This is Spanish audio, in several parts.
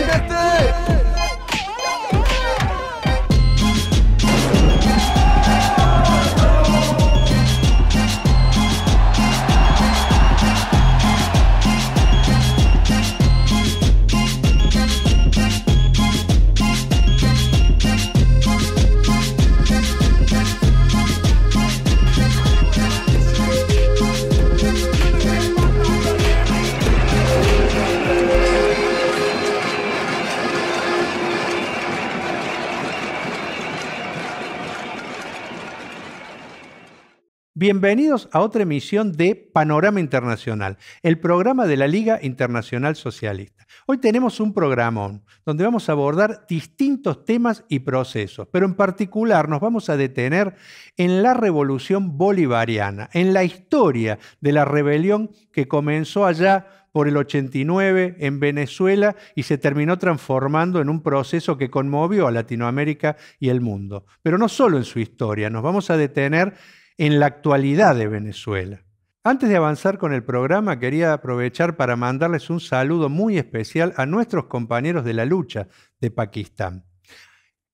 Silvestre. Bienvenidos a otra emisión de Panorama Internacional, el programa de la Liga Internacional Socialista. Hoy tenemos un programa donde vamos a abordar distintos temas y procesos, pero en particular nos vamos a detener en la revolución bolivariana, en la historia de la rebelión que comenzó allá por el 89 en Venezuela y se terminó transformando en un proceso que conmovió a Latinoamérica y el mundo. Pero no solo en su historia, nos vamos a detener en la actualidad de Venezuela. Antes de avanzar con el programa, quería aprovechar para mandarles un saludo muy especial a nuestros compañeros de la lucha de Pakistán.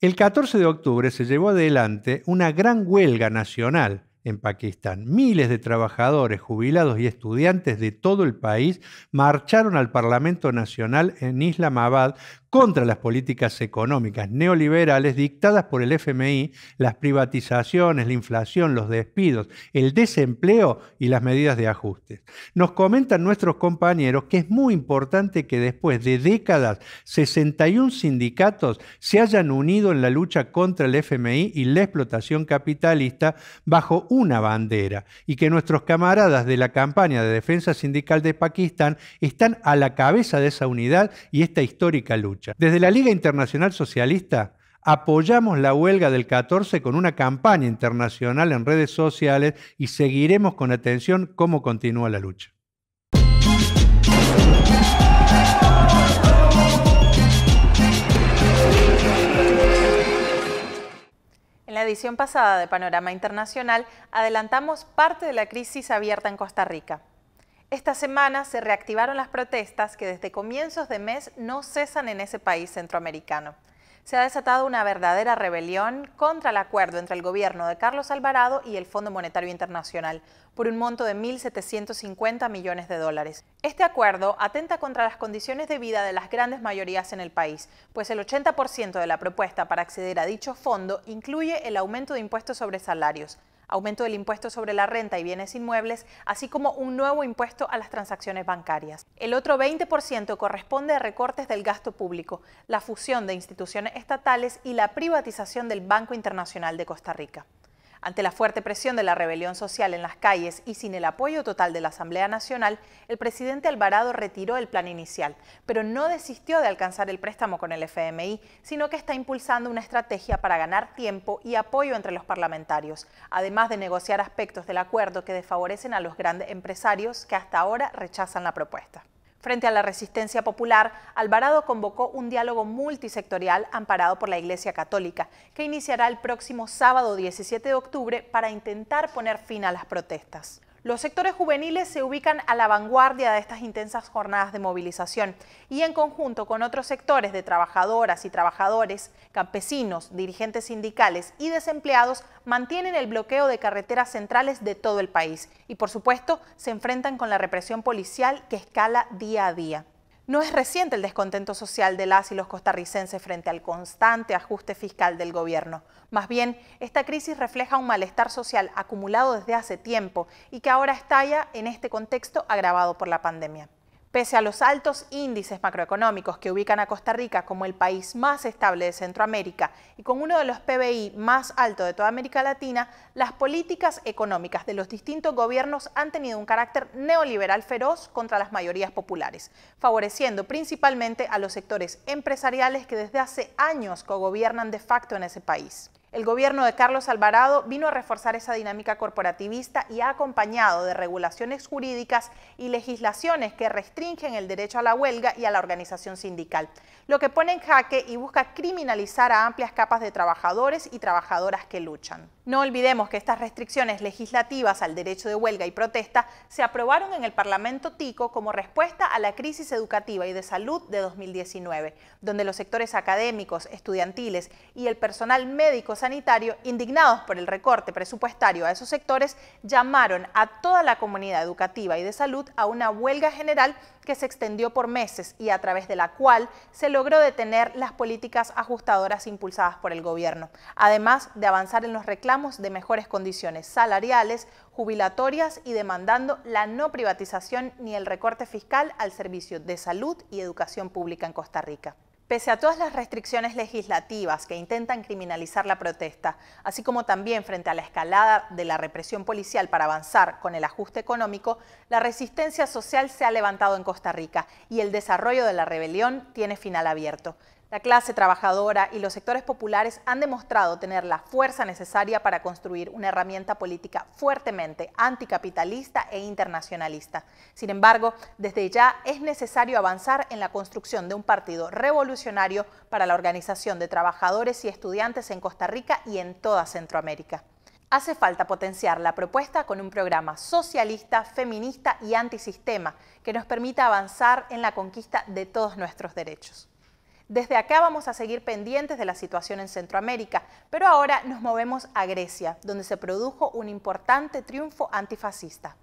El 14 de octubre se llevó adelante una gran huelga nacional en Pakistán. Miles de trabajadores, jubilados y estudiantes de todo el país marcharon al Parlamento Nacional en Islamabad contra las políticas económicas neoliberales dictadas por el FMI, las privatizaciones, la inflación, los despidos, el desempleo y las medidas de ajuste. Nos comentan nuestros compañeros que es muy importante que después de décadas 61 sindicatos se hayan unido en la lucha contra el FMI y la explotación capitalista bajo una bandera y que nuestros camaradas de la campaña de defensa sindical de Pakistán están a la cabeza de esa unidad y esta histórica lucha. Desde la Liga Internacional Socialista apoyamos la huelga del 14 con una campaña internacional en redes sociales y seguiremos con atención cómo continúa la lucha. En la edición pasada de Panorama Internacional adelantamos parte de la crisis abierta en Costa Rica. Esta semana se reactivaron las protestas que desde comienzos de mes no cesan en ese país centroamericano. Se ha desatado una verdadera rebelión contra el acuerdo entre el gobierno de Carlos Alvarado y el Fondo Monetario Internacional por un monto de 1.750 millones de dólares. Este acuerdo atenta contra las condiciones de vida de las grandes mayorías en el país, pues el 80% de la propuesta para acceder a dicho fondo incluye el aumento de impuestos sobre salarios, aumento del impuesto sobre la renta y bienes inmuebles, así como un nuevo impuesto a las transacciones bancarias. El otro 20% corresponde a recortes del gasto público, la fusión de instituciones estatales y la privatización del Banco Internacional de Costa Rica. Ante la fuerte presión de la rebelión social en las calles y sin el apoyo total de la Asamblea Nacional, el presidente Alvarado retiró el plan inicial, pero no desistió de alcanzar el préstamo con el FMI, sino que está impulsando una estrategia para ganar tiempo y apoyo entre los parlamentarios, además de negociar aspectos del acuerdo que desfavorecen a los grandes empresarios que hasta ahora rechazan la propuesta. Frente a la resistencia popular, Alvarado convocó un diálogo multisectorial amparado por la Iglesia Católica, que iniciará el próximo sábado 17 de octubre para intentar poner fin a las protestas. Los sectores juveniles se ubican a la vanguardia de estas intensas jornadas de movilización y en conjunto con otros sectores de trabajadoras y trabajadores, campesinos, dirigentes sindicales y desempleados mantienen el bloqueo de carreteras centrales de todo el país y por supuesto se enfrentan con la represión policial que escala día a día. No es reciente el descontento social de las y los costarricenses frente al constante ajuste fiscal del gobierno. Más bien, esta crisis refleja un malestar social acumulado desde hace tiempo y que ahora estalla en este contexto agravado por la pandemia. Pese a los altos índices macroeconómicos que ubican a Costa Rica como el país más estable de Centroamérica y con uno de los PBI más altos de toda América Latina, las políticas económicas de los distintos gobiernos han tenido un carácter neoliberal feroz contra las mayorías populares, favoreciendo principalmente a los sectores empresariales que desde hace años cogobiernan de facto en ese país. El gobierno de Carlos Alvarado vino a reforzar esa dinámica corporativista y ha acompañado de regulaciones jurídicas y legislaciones que restringen el derecho a la huelga y a la organización sindical, lo que pone en jaque y busca criminalizar a amplias capas de trabajadores y trabajadoras que luchan. No olvidemos que estas restricciones legislativas al derecho de huelga y protesta se aprobaron en el Parlamento Tico como respuesta a la crisis educativa y de salud de 2019, donde los sectores académicos, estudiantiles y el personal médico se sanitario, indignados por el recorte presupuestario a esos sectores, llamaron a toda la comunidad educativa y de salud a una huelga general que se extendió por meses y a través de la cual se logró detener las políticas ajustadoras impulsadas por el gobierno, además de avanzar en los reclamos de mejores condiciones salariales, jubilatorias y demandando la no privatización ni el recorte fiscal al servicio de salud y educación pública en Costa Rica. Pese a todas las restricciones legislativas que intentan criminalizar la protesta, así como también frente a la escalada de la represión policial para avanzar con el ajuste económico, la resistencia social se ha levantado en Costa Rica y el desarrollo de la rebelión tiene final abierto. La clase trabajadora y los sectores populares han demostrado tener la fuerza necesaria para construir una herramienta política fuertemente anticapitalista e internacionalista. Sin embargo, desde ya es necesario avanzar en la construcción de un partido revolucionario para la organización de trabajadores y estudiantes en Costa Rica y en toda Centroamérica. Hace falta potenciar la propuesta con un programa socialista, feminista y antisistema que nos permita avanzar en la conquista de todos nuestros derechos. Desde acá vamos a seguir pendientes de la situación en Centroamérica, pero ahora nos movemos a Grecia, donde se produjo un importante triunfo antifascista.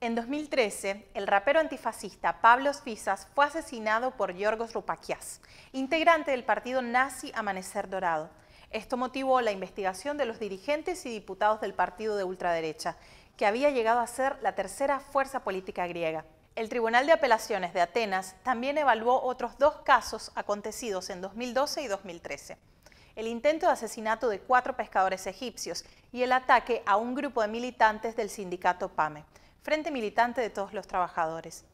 En 2013, el rapero antifascista Pablo Fisas fue asesinado por Yorgos Rupakias, integrante del partido nazi Amanecer Dorado. Esto motivó la investigación de los dirigentes y diputados del partido de ultraderecha, que había llegado a ser la tercera fuerza política griega. El Tribunal de Apelaciones de Atenas también evaluó otros dos casos acontecidos en 2012 y 2013. El intento de asesinato de cuatro pescadores egipcios y el ataque a un grupo de militantes del sindicato PAME, Frente Militante de Todos los Trabajadores.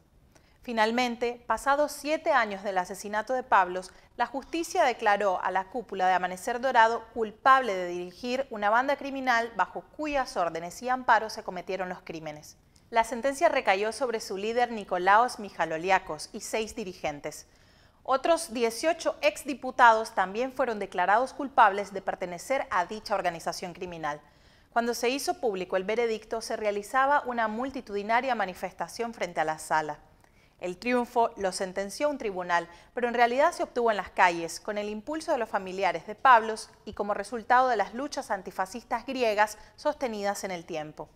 Finalmente, pasados siete años del asesinato de Pablos, la justicia declaró a la cúpula de Amanecer Dorado culpable de dirigir una banda criminal bajo cuyas órdenes y amparos se cometieron los crímenes. La sentencia recayó sobre su líder Nicolaos Mijaloliakos y seis dirigentes. Otros 18 exdiputados también fueron declarados culpables de pertenecer a dicha organización criminal. Cuando se hizo público el veredicto, se realizaba una multitudinaria manifestación frente a la sala. El triunfo lo sentenció un tribunal, pero en realidad se obtuvo en las calles, con el impulso de los familiares de Pablos y como resultado de las luchas antifascistas griegas sostenidas en el tiempo.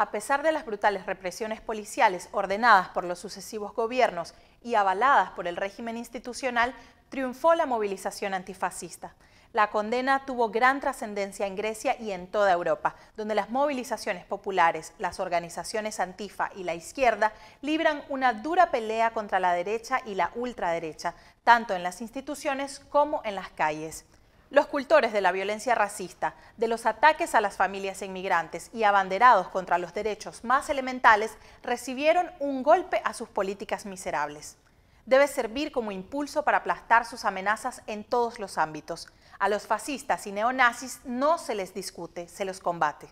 A pesar de las brutales represiones policiales ordenadas por los sucesivos gobiernos y avaladas por el régimen institucional, triunfó la movilización antifascista. La condena tuvo gran trascendencia en Grecia y en toda Europa, donde las movilizaciones populares, las organizaciones antifa y la izquierda libran una dura pelea contra la derecha y la ultraderecha, tanto en las instituciones como en las calles. Los cultores de la violencia racista, de los ataques a las familias inmigrantes y abanderados contra los derechos más elementales recibieron un golpe a sus políticas miserables. Debe servir como impulso para aplastar sus amenazas en todos los ámbitos. A los fascistas y neonazis no se les discute, se los combate.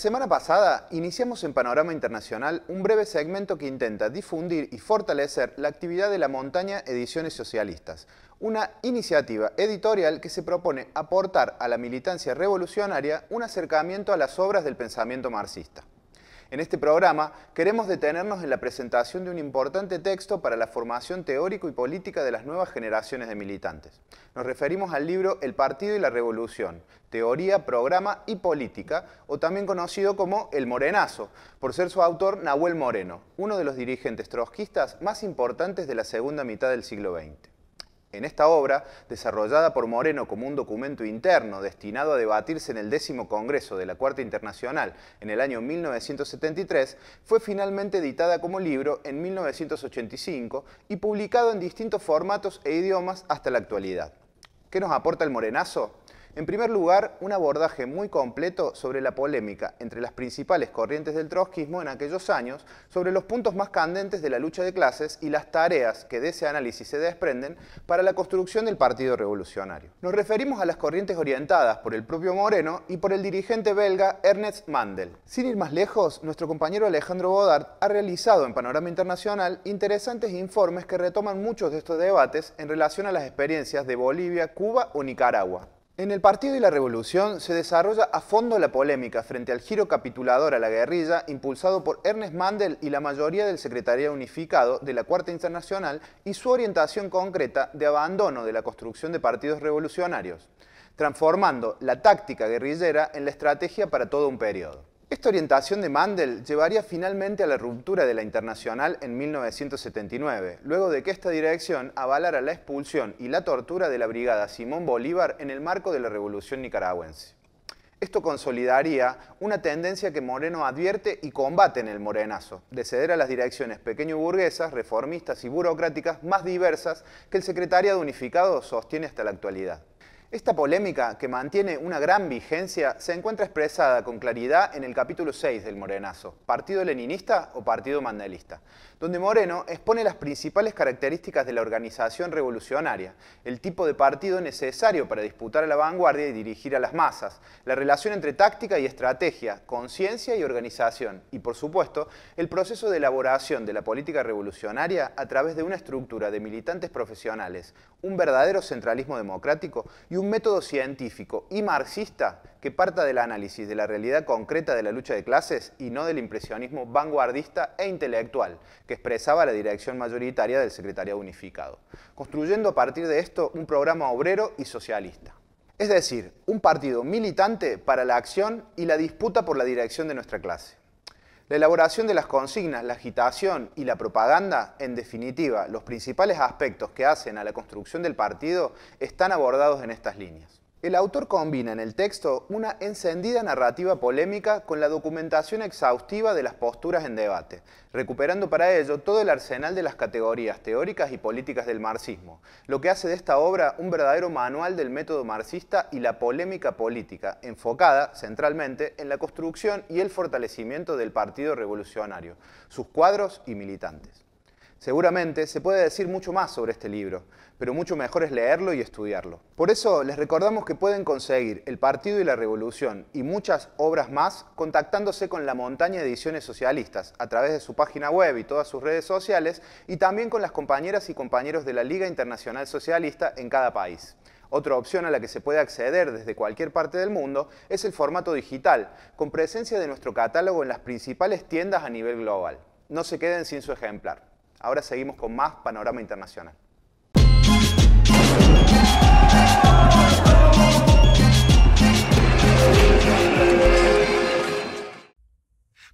semana pasada iniciamos en Panorama Internacional un breve segmento que intenta difundir y fortalecer la actividad de la montaña Ediciones Socialistas, una iniciativa editorial que se propone aportar a la militancia revolucionaria un acercamiento a las obras del pensamiento marxista. En este programa queremos detenernos en la presentación de un importante texto para la formación teórico y política de las nuevas generaciones de militantes. Nos referimos al libro El Partido y la Revolución, Teoría, Programa y Política, o también conocido como El Morenazo, por ser su autor Nahuel Moreno, uno de los dirigentes trotskistas más importantes de la segunda mitad del siglo XX. En esta obra, desarrollada por Moreno como un documento interno destinado a debatirse en el décimo Congreso de la Cuarta Internacional en el año 1973, fue finalmente editada como libro en 1985 y publicado en distintos formatos e idiomas hasta la actualidad. ¿Qué nos aporta el morenazo? En primer lugar, un abordaje muy completo sobre la polémica entre las principales corrientes del trotskismo en aquellos años, sobre los puntos más candentes de la lucha de clases y las tareas que de ese análisis se desprenden para la construcción del Partido Revolucionario. Nos referimos a las corrientes orientadas por el propio Moreno y por el dirigente belga Ernest Mandel. Sin ir más lejos, nuestro compañero Alejandro Bodart ha realizado en Panorama Internacional interesantes informes que retoman muchos de estos debates en relación a las experiencias de Bolivia, Cuba o Nicaragua. En el Partido y la Revolución se desarrolla a fondo la polémica frente al giro capitulador a la guerrilla impulsado por Ernest Mandel y la mayoría del Secretariado Unificado de la Cuarta Internacional y su orientación concreta de abandono de la construcción de partidos revolucionarios, transformando la táctica guerrillera en la estrategia para todo un periodo. Esta orientación de Mandel llevaría finalmente a la ruptura de la Internacional en 1979, luego de que esta dirección avalara la expulsión y la tortura de la brigada Simón Bolívar en el marco de la Revolución nicaragüense. Esto consolidaría una tendencia que Moreno advierte y combate en el morenazo, de ceder a las direcciones pequeño burguesas, reformistas y burocráticas más diversas que el Secretariado Unificado sostiene hasta la actualidad. Esta polémica, que mantiene una gran vigencia, se encuentra expresada con claridad en el capítulo 6 del Morenazo, Partido Leninista o Partido Mandelista, donde Moreno expone las principales características de la organización revolucionaria, el tipo de partido necesario para disputar a la vanguardia y dirigir a las masas, la relación entre táctica y estrategia, conciencia y organización, y por supuesto, el proceso de elaboración de la política revolucionaria a través de una estructura de militantes profesionales, un verdadero centralismo democrático y un método científico y marxista que parta del análisis de la realidad concreta de la lucha de clases y no del impresionismo vanguardista e intelectual que expresaba la dirección mayoritaria del Secretariado Unificado, construyendo a partir de esto un programa obrero y socialista. Es decir, un partido militante para la acción y la disputa por la dirección de nuestra clase. La elaboración de las consignas, la agitación y la propaganda, en definitiva, los principales aspectos que hacen a la construcción del partido, están abordados en estas líneas. El autor combina en el texto una encendida narrativa polémica con la documentación exhaustiva de las posturas en debate, recuperando para ello todo el arsenal de las categorías teóricas y políticas del marxismo, lo que hace de esta obra un verdadero manual del método marxista y la polémica política, enfocada centralmente en la construcción y el fortalecimiento del Partido Revolucionario, sus cuadros y militantes. Seguramente se puede decir mucho más sobre este libro, pero mucho mejor es leerlo y estudiarlo. Por eso les recordamos que pueden conseguir El Partido y la Revolución y muchas obras más contactándose con La Montaña de Ediciones Socialistas a través de su página web y todas sus redes sociales y también con las compañeras y compañeros de la Liga Internacional Socialista en cada país. Otra opción a la que se puede acceder desde cualquier parte del mundo es el formato digital, con presencia de nuestro catálogo en las principales tiendas a nivel global. No se queden sin su ejemplar. Ahora seguimos con más Panorama Internacional.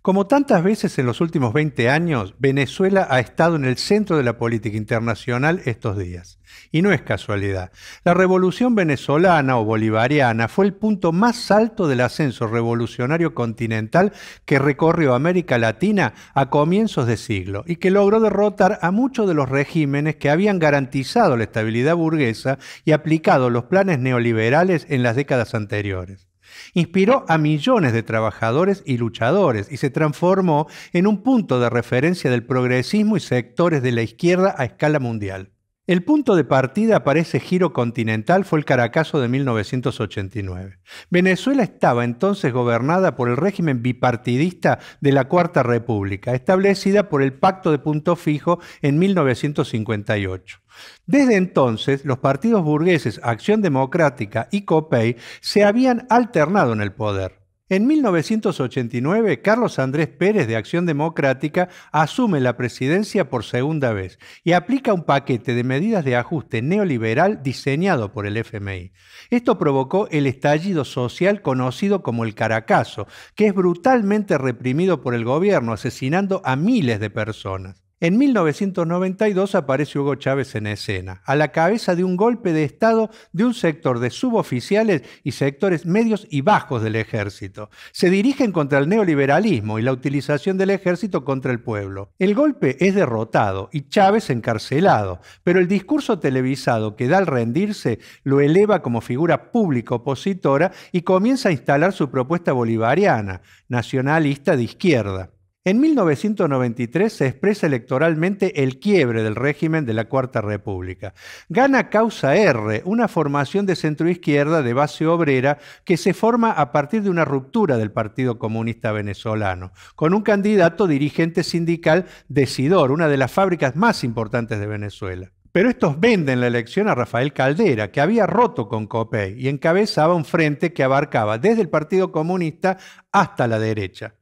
Como tantas veces en los últimos 20 años, Venezuela ha estado en el centro de la política internacional estos días. Y no es casualidad. La revolución venezolana o bolivariana fue el punto más alto del ascenso revolucionario continental que recorrió América Latina a comienzos de siglo y que logró derrotar a muchos de los regímenes que habían garantizado la estabilidad burguesa y aplicado los planes neoliberales en las décadas anteriores. Inspiró a millones de trabajadores y luchadores y se transformó en un punto de referencia del progresismo y sectores de la izquierda a escala mundial. El punto de partida para ese giro continental fue el Caracazo de 1989. Venezuela estaba entonces gobernada por el régimen bipartidista de la Cuarta República, establecida por el Pacto de Punto Fijo en 1958. Desde entonces, los partidos burgueses Acción Democrática y COPEI se habían alternado en el poder. En 1989, Carlos Andrés Pérez de Acción Democrática asume la presidencia por segunda vez y aplica un paquete de medidas de ajuste neoliberal diseñado por el FMI. Esto provocó el estallido social conocido como el Caracazo, que es brutalmente reprimido por el gobierno, asesinando a miles de personas. En 1992 aparece Hugo Chávez en escena, a la cabeza de un golpe de Estado de un sector de suboficiales y sectores medios y bajos del ejército. Se dirigen contra el neoliberalismo y la utilización del ejército contra el pueblo. El golpe es derrotado y Chávez encarcelado, pero el discurso televisado que da al rendirse lo eleva como figura pública opositora y comienza a instalar su propuesta bolivariana, nacionalista de izquierda. En 1993 se expresa electoralmente el quiebre del régimen de la Cuarta República. Gana Causa R, una formación de centroizquierda de base obrera que se forma a partir de una ruptura del Partido Comunista Venezolano, con un candidato dirigente sindical de Sidor, una de las fábricas más importantes de Venezuela. Pero estos venden la elección a Rafael Caldera, que había roto con Copey y encabezaba un frente que abarcaba desde el Partido Comunista hasta la derecha.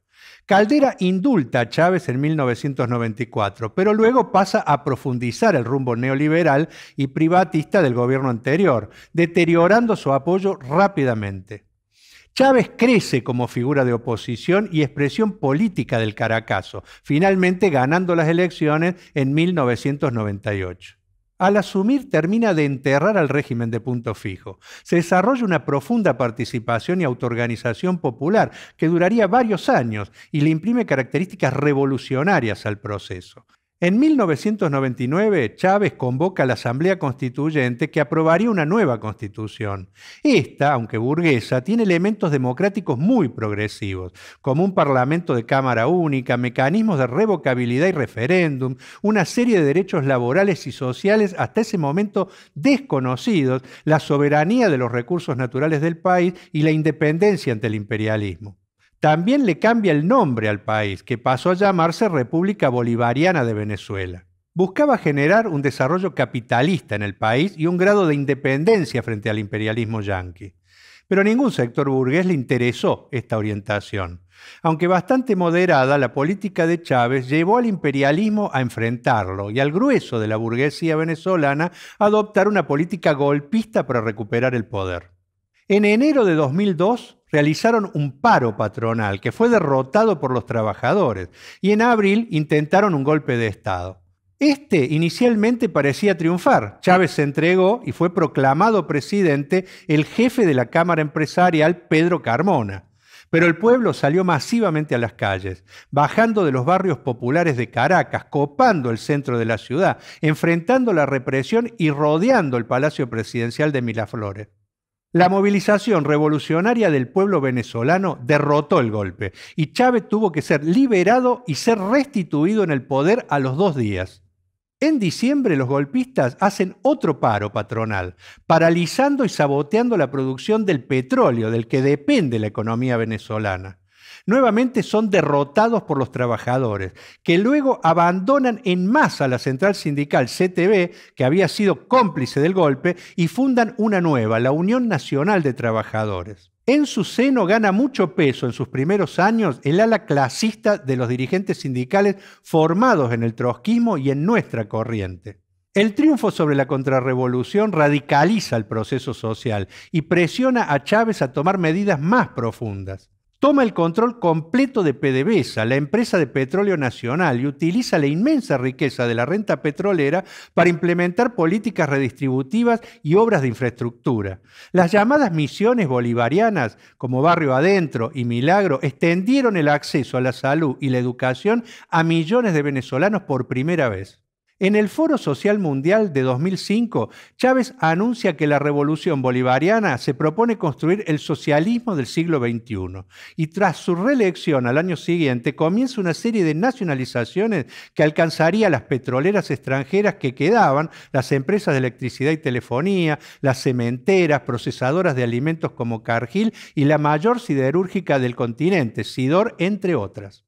Caldera indulta a Chávez en 1994, pero luego pasa a profundizar el rumbo neoliberal y privatista del gobierno anterior, deteriorando su apoyo rápidamente. Chávez crece como figura de oposición y expresión política del Caracazo, finalmente ganando las elecciones en 1998. Al asumir termina de enterrar al régimen de punto fijo. Se desarrolla una profunda participación y autoorganización popular que duraría varios años y le imprime características revolucionarias al proceso. En 1999, Chávez convoca a la Asamblea Constituyente que aprobaría una nueva constitución. Esta, aunque burguesa, tiene elementos democráticos muy progresivos, como un parlamento de Cámara Única, mecanismos de revocabilidad y referéndum, una serie de derechos laborales y sociales hasta ese momento desconocidos, la soberanía de los recursos naturales del país y la independencia ante el imperialismo. También le cambia el nombre al país, que pasó a llamarse República Bolivariana de Venezuela. Buscaba generar un desarrollo capitalista en el país y un grado de independencia frente al imperialismo yanqui. Pero a ningún sector burgués le interesó esta orientación. Aunque bastante moderada, la política de Chávez llevó al imperialismo a enfrentarlo y al grueso de la burguesía venezolana a adoptar una política golpista para recuperar el poder. En enero de 2002, realizaron un paro patronal que fue derrotado por los trabajadores y en abril intentaron un golpe de Estado. Este inicialmente parecía triunfar. Chávez se entregó y fue proclamado presidente el jefe de la Cámara Empresarial, Pedro Carmona. Pero el pueblo salió masivamente a las calles, bajando de los barrios populares de Caracas, copando el centro de la ciudad, enfrentando la represión y rodeando el Palacio Presidencial de Milaflores. La movilización revolucionaria del pueblo venezolano derrotó el golpe y Chávez tuvo que ser liberado y ser restituido en el poder a los dos días. En diciembre los golpistas hacen otro paro patronal, paralizando y saboteando la producción del petróleo del que depende la economía venezolana. Nuevamente son derrotados por los trabajadores, que luego abandonan en masa la central sindical CTB, que había sido cómplice del golpe, y fundan una nueva, la Unión Nacional de Trabajadores. En su seno gana mucho peso en sus primeros años el ala clasista de los dirigentes sindicales formados en el trotskismo y en nuestra corriente. El triunfo sobre la contrarrevolución radicaliza el proceso social y presiona a Chávez a tomar medidas más profundas toma el control completo de PDVSA, la empresa de petróleo nacional, y utiliza la inmensa riqueza de la renta petrolera para implementar políticas redistributivas y obras de infraestructura. Las llamadas misiones bolivarianas, como Barrio Adentro y Milagro, extendieron el acceso a la salud y la educación a millones de venezolanos por primera vez. En el Foro Social Mundial de 2005, Chávez anuncia que la revolución bolivariana se propone construir el socialismo del siglo XXI y tras su reelección al año siguiente comienza una serie de nacionalizaciones que alcanzaría las petroleras extranjeras que quedaban, las empresas de electricidad y telefonía, las cementeras, procesadoras de alimentos como Cargill y la mayor siderúrgica del continente, Sidor, entre otras.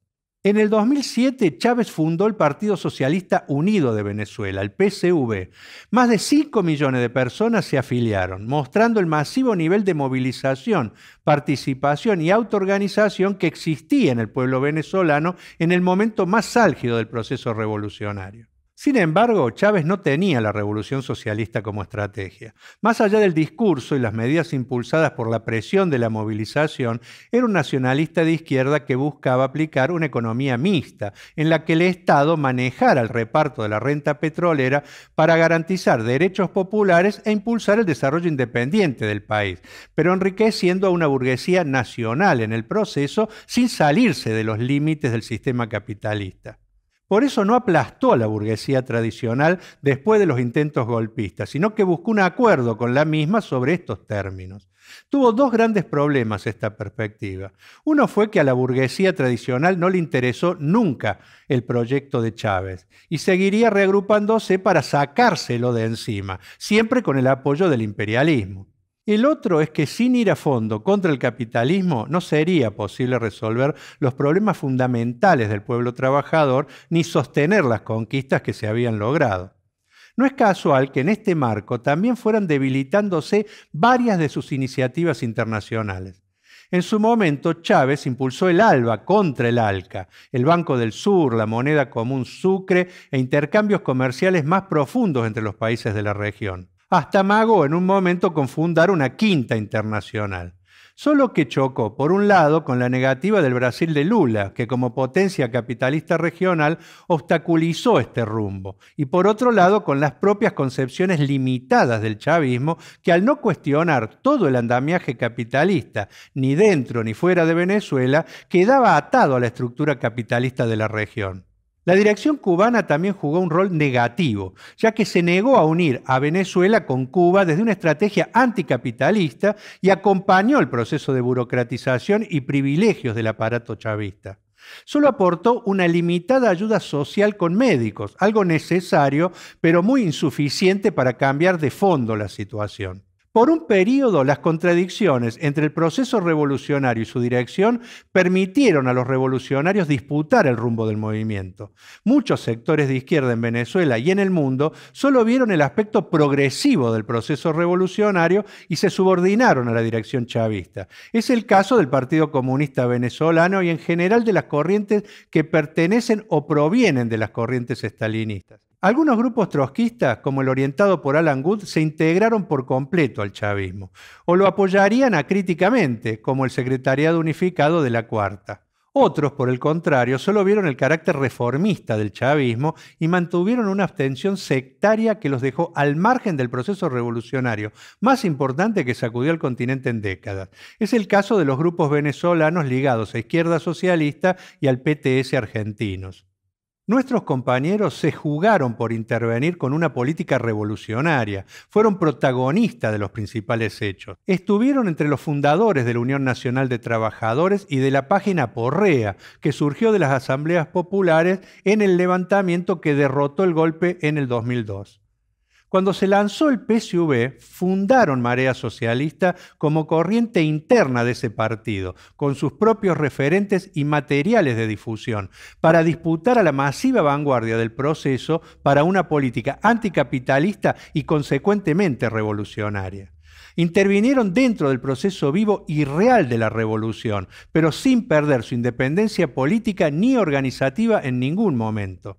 En el 2007, Chávez fundó el Partido Socialista Unido de Venezuela, el PCV. Más de 5 millones de personas se afiliaron, mostrando el masivo nivel de movilización, participación y autoorganización que existía en el pueblo venezolano en el momento más álgido del proceso revolucionario. Sin embargo, Chávez no tenía la revolución socialista como estrategia. Más allá del discurso y las medidas impulsadas por la presión de la movilización, era un nacionalista de izquierda que buscaba aplicar una economía mixta, en la que el Estado manejara el reparto de la renta petrolera para garantizar derechos populares e impulsar el desarrollo independiente del país, pero enriqueciendo a una burguesía nacional en el proceso sin salirse de los límites del sistema capitalista. Por eso no aplastó a la burguesía tradicional después de los intentos golpistas, sino que buscó un acuerdo con la misma sobre estos términos. Tuvo dos grandes problemas esta perspectiva. Uno fue que a la burguesía tradicional no le interesó nunca el proyecto de Chávez y seguiría reagrupándose para sacárselo de encima, siempre con el apoyo del imperialismo. El otro es que sin ir a fondo contra el capitalismo no sería posible resolver los problemas fundamentales del pueblo trabajador ni sostener las conquistas que se habían logrado. No es casual que en este marco también fueran debilitándose varias de sus iniciativas internacionales. En su momento, Chávez impulsó el ALBA contra el ALCA, el Banco del Sur, la moneda común Sucre e intercambios comerciales más profundos entre los países de la región hasta Mago en un momento confundar una quinta internacional. Solo que chocó, por un lado, con la negativa del Brasil de Lula, que como potencia capitalista regional obstaculizó este rumbo, y por otro lado, con las propias concepciones limitadas del chavismo, que al no cuestionar todo el andamiaje capitalista, ni dentro ni fuera de Venezuela, quedaba atado a la estructura capitalista de la región. La dirección cubana también jugó un rol negativo, ya que se negó a unir a Venezuela con Cuba desde una estrategia anticapitalista y acompañó el proceso de burocratización y privilegios del aparato chavista. Solo aportó una limitada ayuda social con médicos, algo necesario, pero muy insuficiente para cambiar de fondo la situación. Por un periodo, las contradicciones entre el proceso revolucionario y su dirección permitieron a los revolucionarios disputar el rumbo del movimiento. Muchos sectores de izquierda en Venezuela y en el mundo solo vieron el aspecto progresivo del proceso revolucionario y se subordinaron a la dirección chavista. Es el caso del Partido Comunista Venezolano y en general de las corrientes que pertenecen o provienen de las corrientes estalinistas. Algunos grupos trotskistas, como el orientado por Alan Good, se integraron por completo al chavismo, o lo apoyarían acríticamente, como el Secretariado Unificado de la Cuarta. Otros, por el contrario, solo vieron el carácter reformista del chavismo y mantuvieron una abstención sectaria que los dejó al margen del proceso revolucionario, más importante que sacudió al continente en décadas. Es el caso de los grupos venezolanos ligados a izquierda socialista y al PTS argentinos. Nuestros compañeros se jugaron por intervenir con una política revolucionaria, fueron protagonistas de los principales hechos, estuvieron entre los fundadores de la Unión Nacional de Trabajadores y de la página Porrea, que surgió de las asambleas populares en el levantamiento que derrotó el golpe en el 2002. Cuando se lanzó el PSV, fundaron Marea Socialista como corriente interna de ese partido, con sus propios referentes y materiales de difusión, para disputar a la masiva vanguardia del proceso para una política anticapitalista y consecuentemente revolucionaria. Intervinieron dentro del proceso vivo y real de la revolución, pero sin perder su independencia política ni organizativa en ningún momento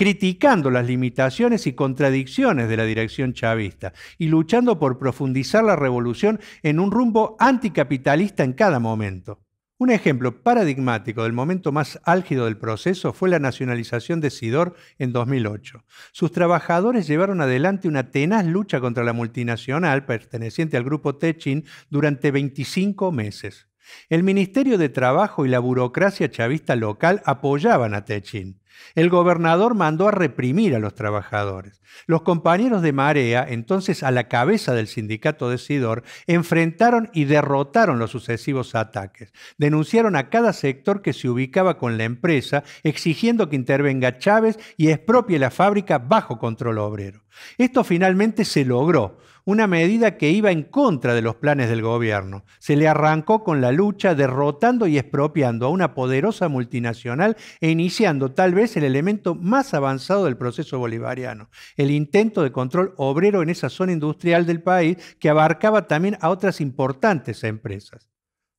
criticando las limitaciones y contradicciones de la dirección chavista y luchando por profundizar la revolución en un rumbo anticapitalista en cada momento. Un ejemplo paradigmático del momento más álgido del proceso fue la nacionalización de Sidor en 2008. Sus trabajadores llevaron adelante una tenaz lucha contra la multinacional perteneciente al grupo Techin durante 25 meses. El Ministerio de Trabajo y la burocracia chavista local apoyaban a Techin. El gobernador mandó a reprimir a los trabajadores. Los compañeros de Marea, entonces a la cabeza del sindicato de Sidor, enfrentaron y derrotaron los sucesivos ataques. Denunciaron a cada sector que se ubicaba con la empresa, exigiendo que intervenga Chávez y expropie la fábrica bajo control obrero. Esto finalmente se logró, una medida que iba en contra de los planes del gobierno. Se le arrancó con la lucha derrotando y expropiando a una poderosa multinacional e iniciando tal vez el elemento más avanzado del proceso bolivariano, el intento de control obrero en esa zona industrial del país que abarcaba también a otras importantes empresas.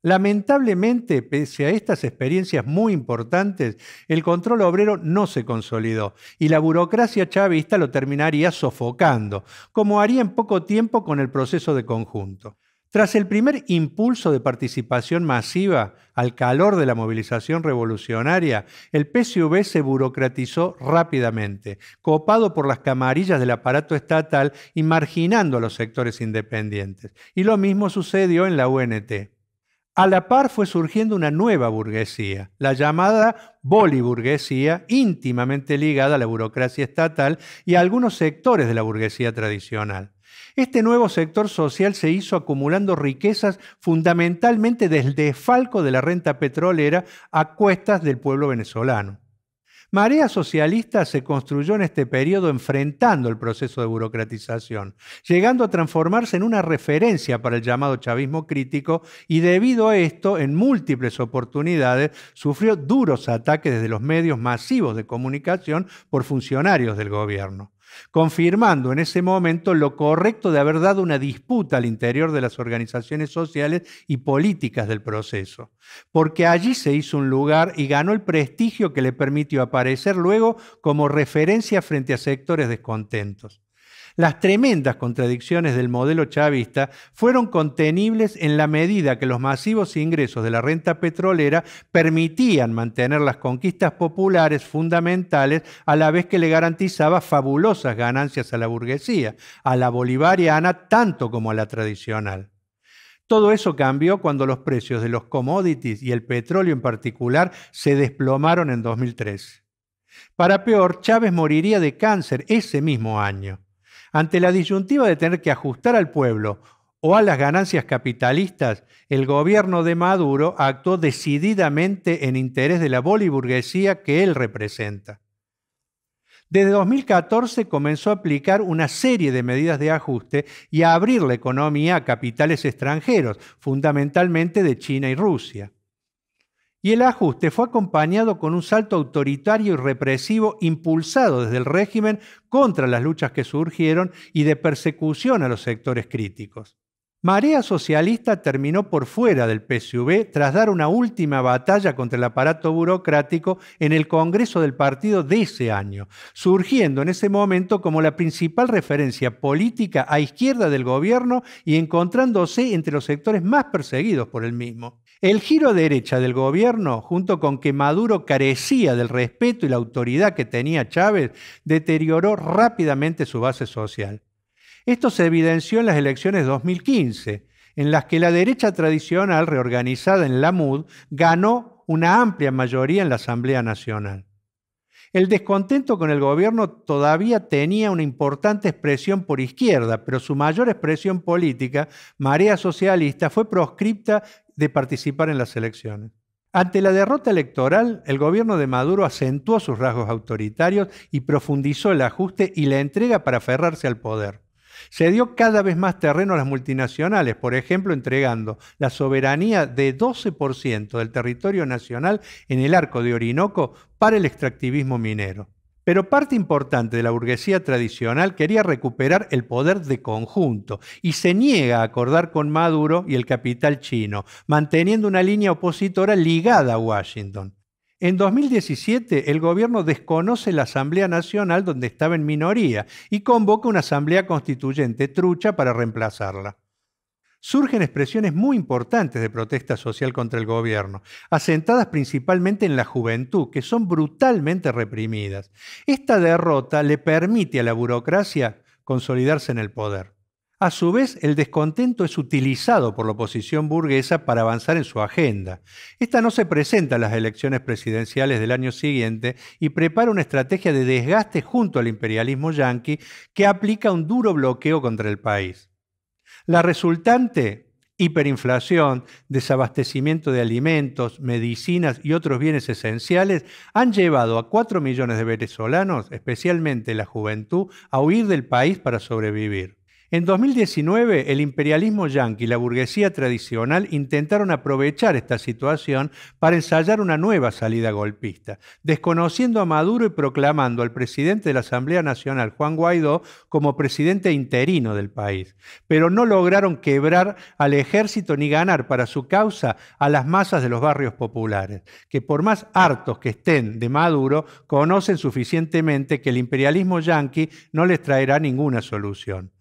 Lamentablemente, pese a estas experiencias muy importantes, el control obrero no se consolidó y la burocracia chavista lo terminaría sofocando, como haría en poco tiempo con el proceso de conjunto. Tras el primer impulso de participación masiva al calor de la movilización revolucionaria, el PSV se burocratizó rápidamente, copado por las camarillas del aparato estatal y marginando a los sectores independientes. Y lo mismo sucedió en la UNT. A la par fue surgiendo una nueva burguesía, la llamada boliburguesía, íntimamente ligada a la burocracia estatal y a algunos sectores de la burguesía tradicional. Este nuevo sector social se hizo acumulando riquezas fundamentalmente del desfalco de la renta petrolera a cuestas del pueblo venezolano. Marea Socialista se construyó en este periodo enfrentando el proceso de burocratización, llegando a transformarse en una referencia para el llamado chavismo crítico y debido a esto, en múltiples oportunidades, sufrió duros ataques desde los medios masivos de comunicación por funcionarios del gobierno confirmando en ese momento lo correcto de haber dado una disputa al interior de las organizaciones sociales y políticas del proceso, porque allí se hizo un lugar y ganó el prestigio que le permitió aparecer luego como referencia frente a sectores descontentos. Las tremendas contradicciones del modelo chavista fueron contenibles en la medida que los masivos ingresos de la renta petrolera permitían mantener las conquistas populares fundamentales a la vez que le garantizaba fabulosas ganancias a la burguesía, a la bolivariana tanto como a la tradicional. Todo eso cambió cuando los precios de los commodities y el petróleo en particular se desplomaron en 2003. Para peor, Chávez moriría de cáncer ese mismo año. Ante la disyuntiva de tener que ajustar al pueblo o a las ganancias capitalistas, el gobierno de Maduro actuó decididamente en interés de la boliburguesía que él representa. Desde 2014 comenzó a aplicar una serie de medidas de ajuste y a abrir la economía a capitales extranjeros, fundamentalmente de China y Rusia. Y el ajuste fue acompañado con un salto autoritario y represivo impulsado desde el régimen contra las luchas que surgieron y de persecución a los sectores críticos. Marea Socialista terminó por fuera del PSV tras dar una última batalla contra el aparato burocrático en el Congreso del partido de ese año, surgiendo en ese momento como la principal referencia política a izquierda del gobierno y encontrándose entre los sectores más perseguidos por el mismo. El giro a derecha del gobierno, junto con que Maduro carecía del respeto y la autoridad que tenía Chávez, deterioró rápidamente su base social. Esto se evidenció en las elecciones de 2015, en las que la derecha tradicional, reorganizada en la MUD, ganó una amplia mayoría en la Asamblea Nacional. El descontento con el gobierno todavía tenía una importante expresión por izquierda, pero su mayor expresión política, Marea Socialista, fue proscripta de participar en las elecciones. Ante la derrota electoral, el gobierno de Maduro acentuó sus rasgos autoritarios y profundizó el ajuste y la entrega para aferrarse al poder. Se dio cada vez más terreno a las multinacionales, por ejemplo, entregando la soberanía de 12% del territorio nacional en el arco de Orinoco para el extractivismo minero. Pero parte importante de la burguesía tradicional quería recuperar el poder de conjunto y se niega a acordar con Maduro y el capital chino, manteniendo una línea opositora ligada a Washington. En 2017, el gobierno desconoce la Asamblea Nacional donde estaba en minoría y convoca una Asamblea Constituyente trucha para reemplazarla. Surgen expresiones muy importantes de protesta social contra el gobierno, asentadas principalmente en la juventud, que son brutalmente reprimidas. Esta derrota le permite a la burocracia consolidarse en el poder. A su vez, el descontento es utilizado por la oposición burguesa para avanzar en su agenda. Esta no se presenta en las elecciones presidenciales del año siguiente y prepara una estrategia de desgaste junto al imperialismo yanqui que aplica un duro bloqueo contra el país. La resultante, hiperinflación, desabastecimiento de alimentos, medicinas y otros bienes esenciales, han llevado a 4 millones de venezolanos, especialmente la juventud, a huir del país para sobrevivir. En 2019, el imperialismo yanqui y la burguesía tradicional intentaron aprovechar esta situación para ensayar una nueva salida golpista, desconociendo a Maduro y proclamando al presidente de la Asamblea Nacional, Juan Guaidó, como presidente interino del país. Pero no lograron quebrar al ejército ni ganar para su causa a las masas de los barrios populares, que por más hartos que estén de Maduro, conocen suficientemente que el imperialismo yanqui no les traerá ninguna solución.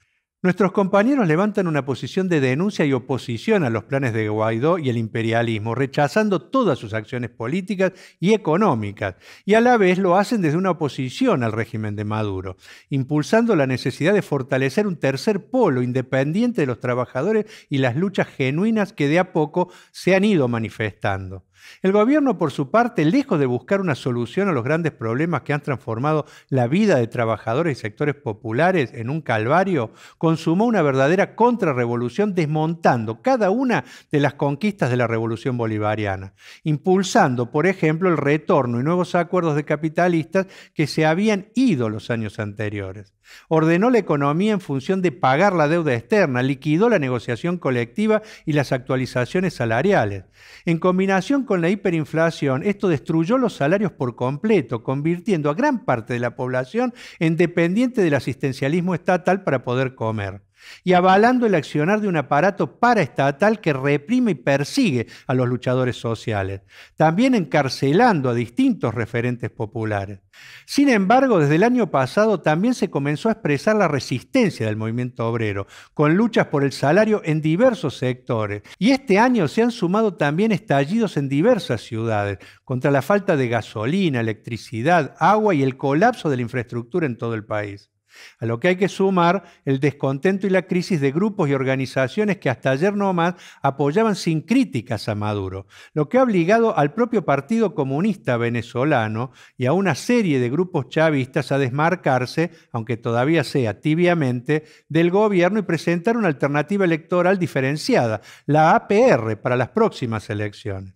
Nuestros compañeros levantan una posición de denuncia y oposición a los planes de Guaidó y el imperialismo, rechazando todas sus acciones políticas y económicas, y a la vez lo hacen desde una oposición al régimen de Maduro, impulsando la necesidad de fortalecer un tercer polo independiente de los trabajadores y las luchas genuinas que de a poco se han ido manifestando. El gobierno, por su parte, lejos de buscar una solución a los grandes problemas que han transformado la vida de trabajadores y sectores populares en un calvario, consumó una verdadera contrarrevolución desmontando cada una de las conquistas de la revolución bolivariana, impulsando, por ejemplo, el retorno y nuevos acuerdos de capitalistas que se habían ido los años anteriores. Ordenó la economía en función de pagar la deuda externa, liquidó la negociación colectiva y las actualizaciones salariales. En combinación con la hiperinflación, esto destruyó los salarios por completo, convirtiendo a gran parte de la población en dependiente del asistencialismo estatal para poder comer y avalando el accionar de un aparato paraestatal que reprime y persigue a los luchadores sociales, también encarcelando a distintos referentes populares. Sin embargo, desde el año pasado también se comenzó a expresar la resistencia del movimiento obrero, con luchas por el salario en diversos sectores, y este año se han sumado también estallidos en diversas ciudades, contra la falta de gasolina, electricidad, agua y el colapso de la infraestructura en todo el país. A lo que hay que sumar el descontento y la crisis de grupos y organizaciones que hasta ayer nomás apoyaban sin críticas a Maduro, lo que ha obligado al propio Partido Comunista venezolano y a una serie de grupos chavistas a desmarcarse, aunque todavía sea tibiamente, del gobierno y presentar una alternativa electoral diferenciada, la APR, para las próximas elecciones.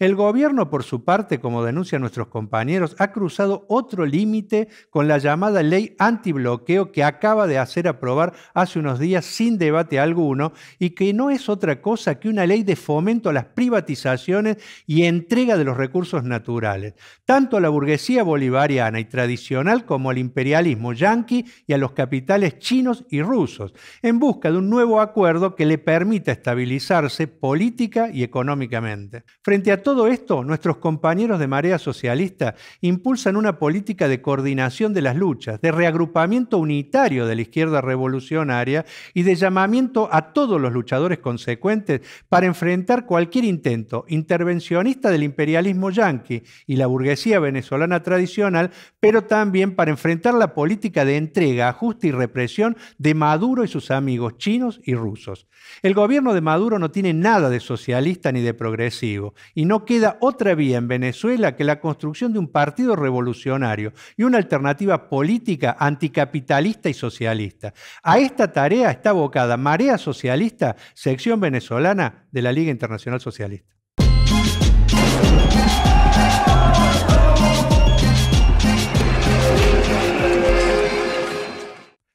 El gobierno, por su parte, como denuncian nuestros compañeros, ha cruzado otro límite con la llamada ley antibloqueo que acaba de hacer aprobar hace unos días sin debate alguno y que no es otra cosa que una ley de fomento a las privatizaciones y entrega de los recursos naturales, tanto a la burguesía bolivariana y tradicional como al imperialismo yanqui y a los capitales chinos y rusos, en busca de un nuevo acuerdo que le permita estabilizarse política y económicamente. Frente a todo esto, nuestros compañeros de Marea Socialista impulsan una política de coordinación de las luchas, de reagrupamiento unitario de la izquierda revolucionaria y de llamamiento a todos los luchadores consecuentes para enfrentar cualquier intento intervencionista del imperialismo yanqui y la burguesía venezolana tradicional, pero también para enfrentar la política de entrega, ajuste y represión de Maduro y sus amigos chinos y rusos. El gobierno de Maduro no tiene nada de socialista ni de progresivo y no no queda otra vía en Venezuela que la construcción de un partido revolucionario y una alternativa política anticapitalista y socialista. A esta tarea está abocada Marea Socialista, sección venezolana de la Liga Internacional Socialista.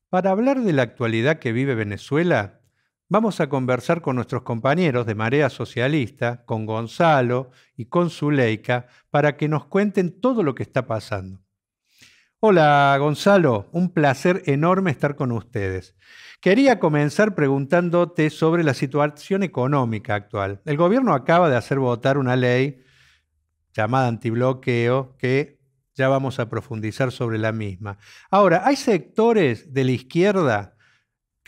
Para hablar de la actualidad que vive Venezuela, vamos a conversar con nuestros compañeros de Marea Socialista, con Gonzalo y con Zuleika, para que nos cuenten todo lo que está pasando. Hola Gonzalo, un placer enorme estar con ustedes. Quería comenzar preguntándote sobre la situación económica actual. El gobierno acaba de hacer votar una ley llamada antibloqueo que ya vamos a profundizar sobre la misma. Ahora, hay sectores de la izquierda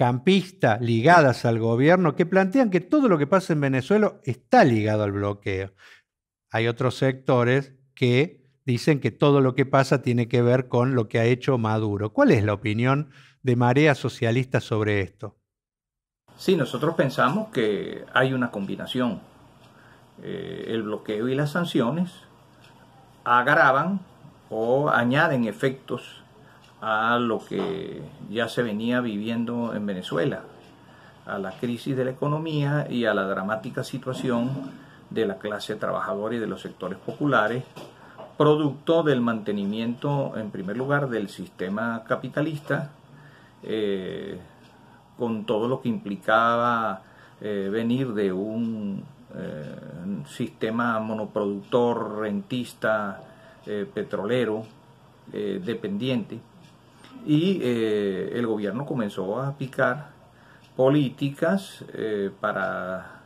campista ligadas al gobierno que plantean que todo lo que pasa en Venezuela está ligado al bloqueo. Hay otros sectores que dicen que todo lo que pasa tiene que ver con lo que ha hecho Maduro. ¿Cuál es la opinión de Marea Socialista sobre esto? Sí, nosotros pensamos que hay una combinación. Eh, el bloqueo y las sanciones agravan o añaden efectos a lo que ya se venía viviendo en Venezuela, a la crisis de la economía y a la dramática situación de la clase trabajadora y de los sectores populares, producto del mantenimiento, en primer lugar, del sistema capitalista, eh, con todo lo que implicaba eh, venir de un eh, sistema monoproductor, rentista, petrolero, dependiente y eh, el gobierno comenzó a aplicar políticas eh, para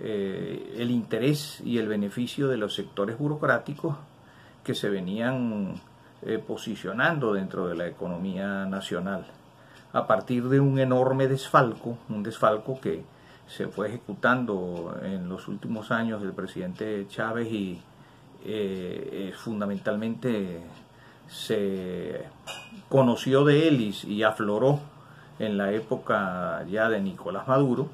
eh, el interés y el beneficio de los sectores burocráticos que se venían posicionando dentro de la economía nacional a partir de un enorme desfalco, un desfalco que se fue ejecutando en los últimos años del presidente Chávez y fundamentalmente se conoció de él y, afloró en la época ya de Nicolás Maduro,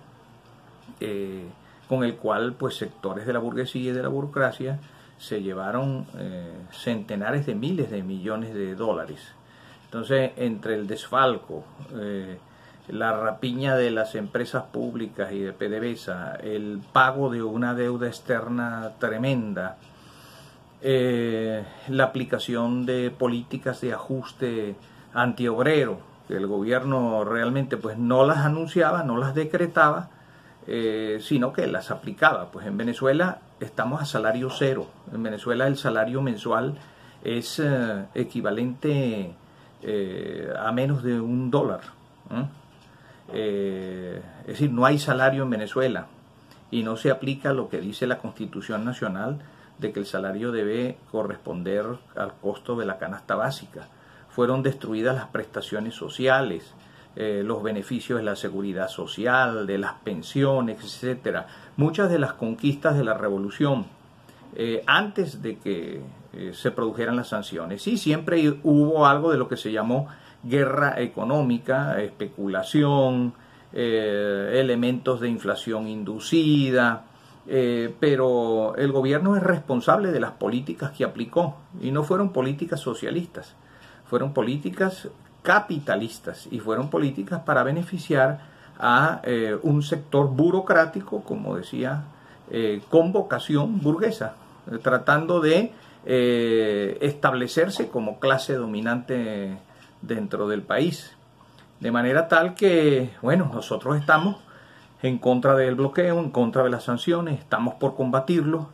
eh, con el cual pues sectores de la burguesía y de la burocracia se llevaron eh, centenares de miles de millones de dólares. Entonces, entre el desfalco, eh, la rapiña de las empresas públicas y de PDVSA, el pago de una deuda externa tremenda, eh, la aplicación de políticas de ajuste antiobrero. El gobierno realmente pues no las anunciaba, no las decretaba, eh, sino que las aplicaba. Pues en Venezuela estamos a salario cero. En Venezuela el salario mensual es eh, equivalente a menos de un dólar. es decir, no hay salario en Venezuela y no se aplica lo que dice la Constitución Nacional de que el salario debe corresponder al costo de la canasta básica. Fueron destruidas las prestaciones sociales, eh, los beneficios de la seguridad social, de las pensiones, etc. Muchas de las conquistas de la revolución eh, antes de que eh, se produjeran las sanciones. Sí, siempre hubo algo de lo que se llamó guerra económica, especulación, elementos de inflación inducida, eh, pero el gobierno es responsable de las políticas que aplicó y no fueron políticas socialistas, fueron políticas capitalistas y fueron políticas para beneficiar a eh, un sector burocrático, como decía, eh, con vocación burguesa, tratando de establecerse como clase dominante dentro del país. De manera tal que, bueno, nosotros estamos en contra del bloqueo, en contra de las sanciones, estamos por combatirlo,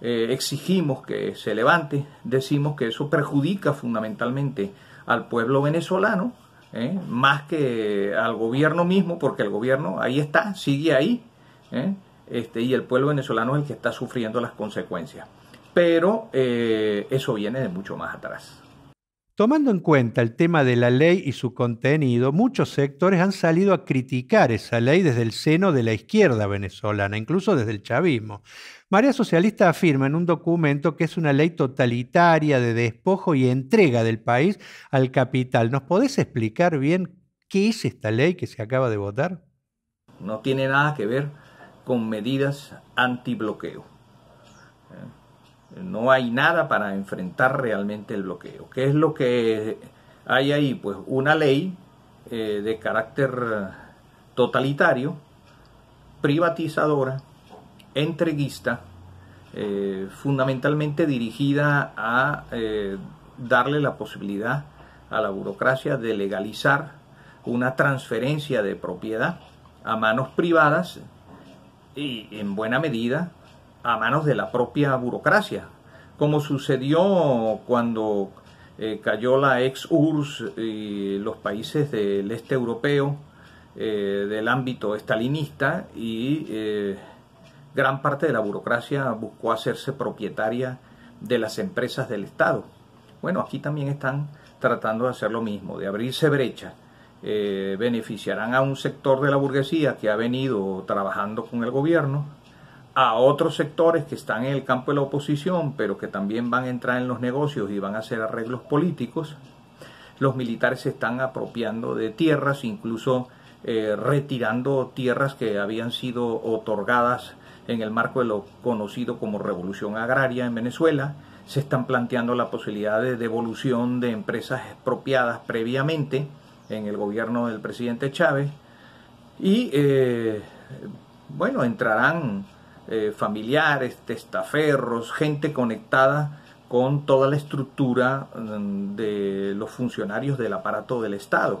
eh, exigimos que se levante, decimos que eso perjudica fundamentalmente al pueblo venezolano, eh, más que al gobierno mismo, porque el gobierno ahí está, sigue ahí, eh, este, y el pueblo venezolano es el que está sufriendo las consecuencias. Pero eso viene de mucho más atrás. Tomando en cuenta el tema de la ley y su contenido, muchos sectores han salido a criticar esa ley desde el seno de la izquierda venezolana, incluso desde el chavismo. María Socialista afirma en un documento que es una ley totalitaria de despojo y entrega del país al capital. ¿Nos podés explicar bien qué es esta ley que se acaba de votar? No tiene nada que ver con medidas antibloqueo. No hay nada para enfrentar realmente el bloqueo. ¿Qué es lo que hay ahí? Pues una ley eh, de carácter totalitario, privatizadora, entreguista, eh, fundamentalmente dirigida a eh, darle la posibilidad a la burocracia de legalizar una transferencia de propiedad a manos privadas y en buena medida a manos de la propia burocracia, como sucedió cuando eh, cayó la ex URSS y los países del este europeo eh, del ámbito estalinista y eh, gran parte de la burocracia buscó hacerse propietaria de las empresas del Estado. Bueno, aquí también están tratando de hacer lo mismo, de abrirse brecha. beneficiarán a un sector de la burguesía que ha venido trabajando con el gobierno, a otros sectores que están en el campo de la oposición, pero que también van a entrar en los negocios y van a hacer arreglos políticos, los militares se están apropiando de tierras, incluso eh, retirando tierras que habían sido otorgadas en el marco de lo conocido como revolución agraria en Venezuela, se están planteando la posibilidad de devolución de empresas expropiadas previamente en el gobierno del presidente Chávez y eh, bueno, entrarán eh, familiares, testaferros, gente conectada con toda la estructura mm, de los funcionarios del aparato del Estado.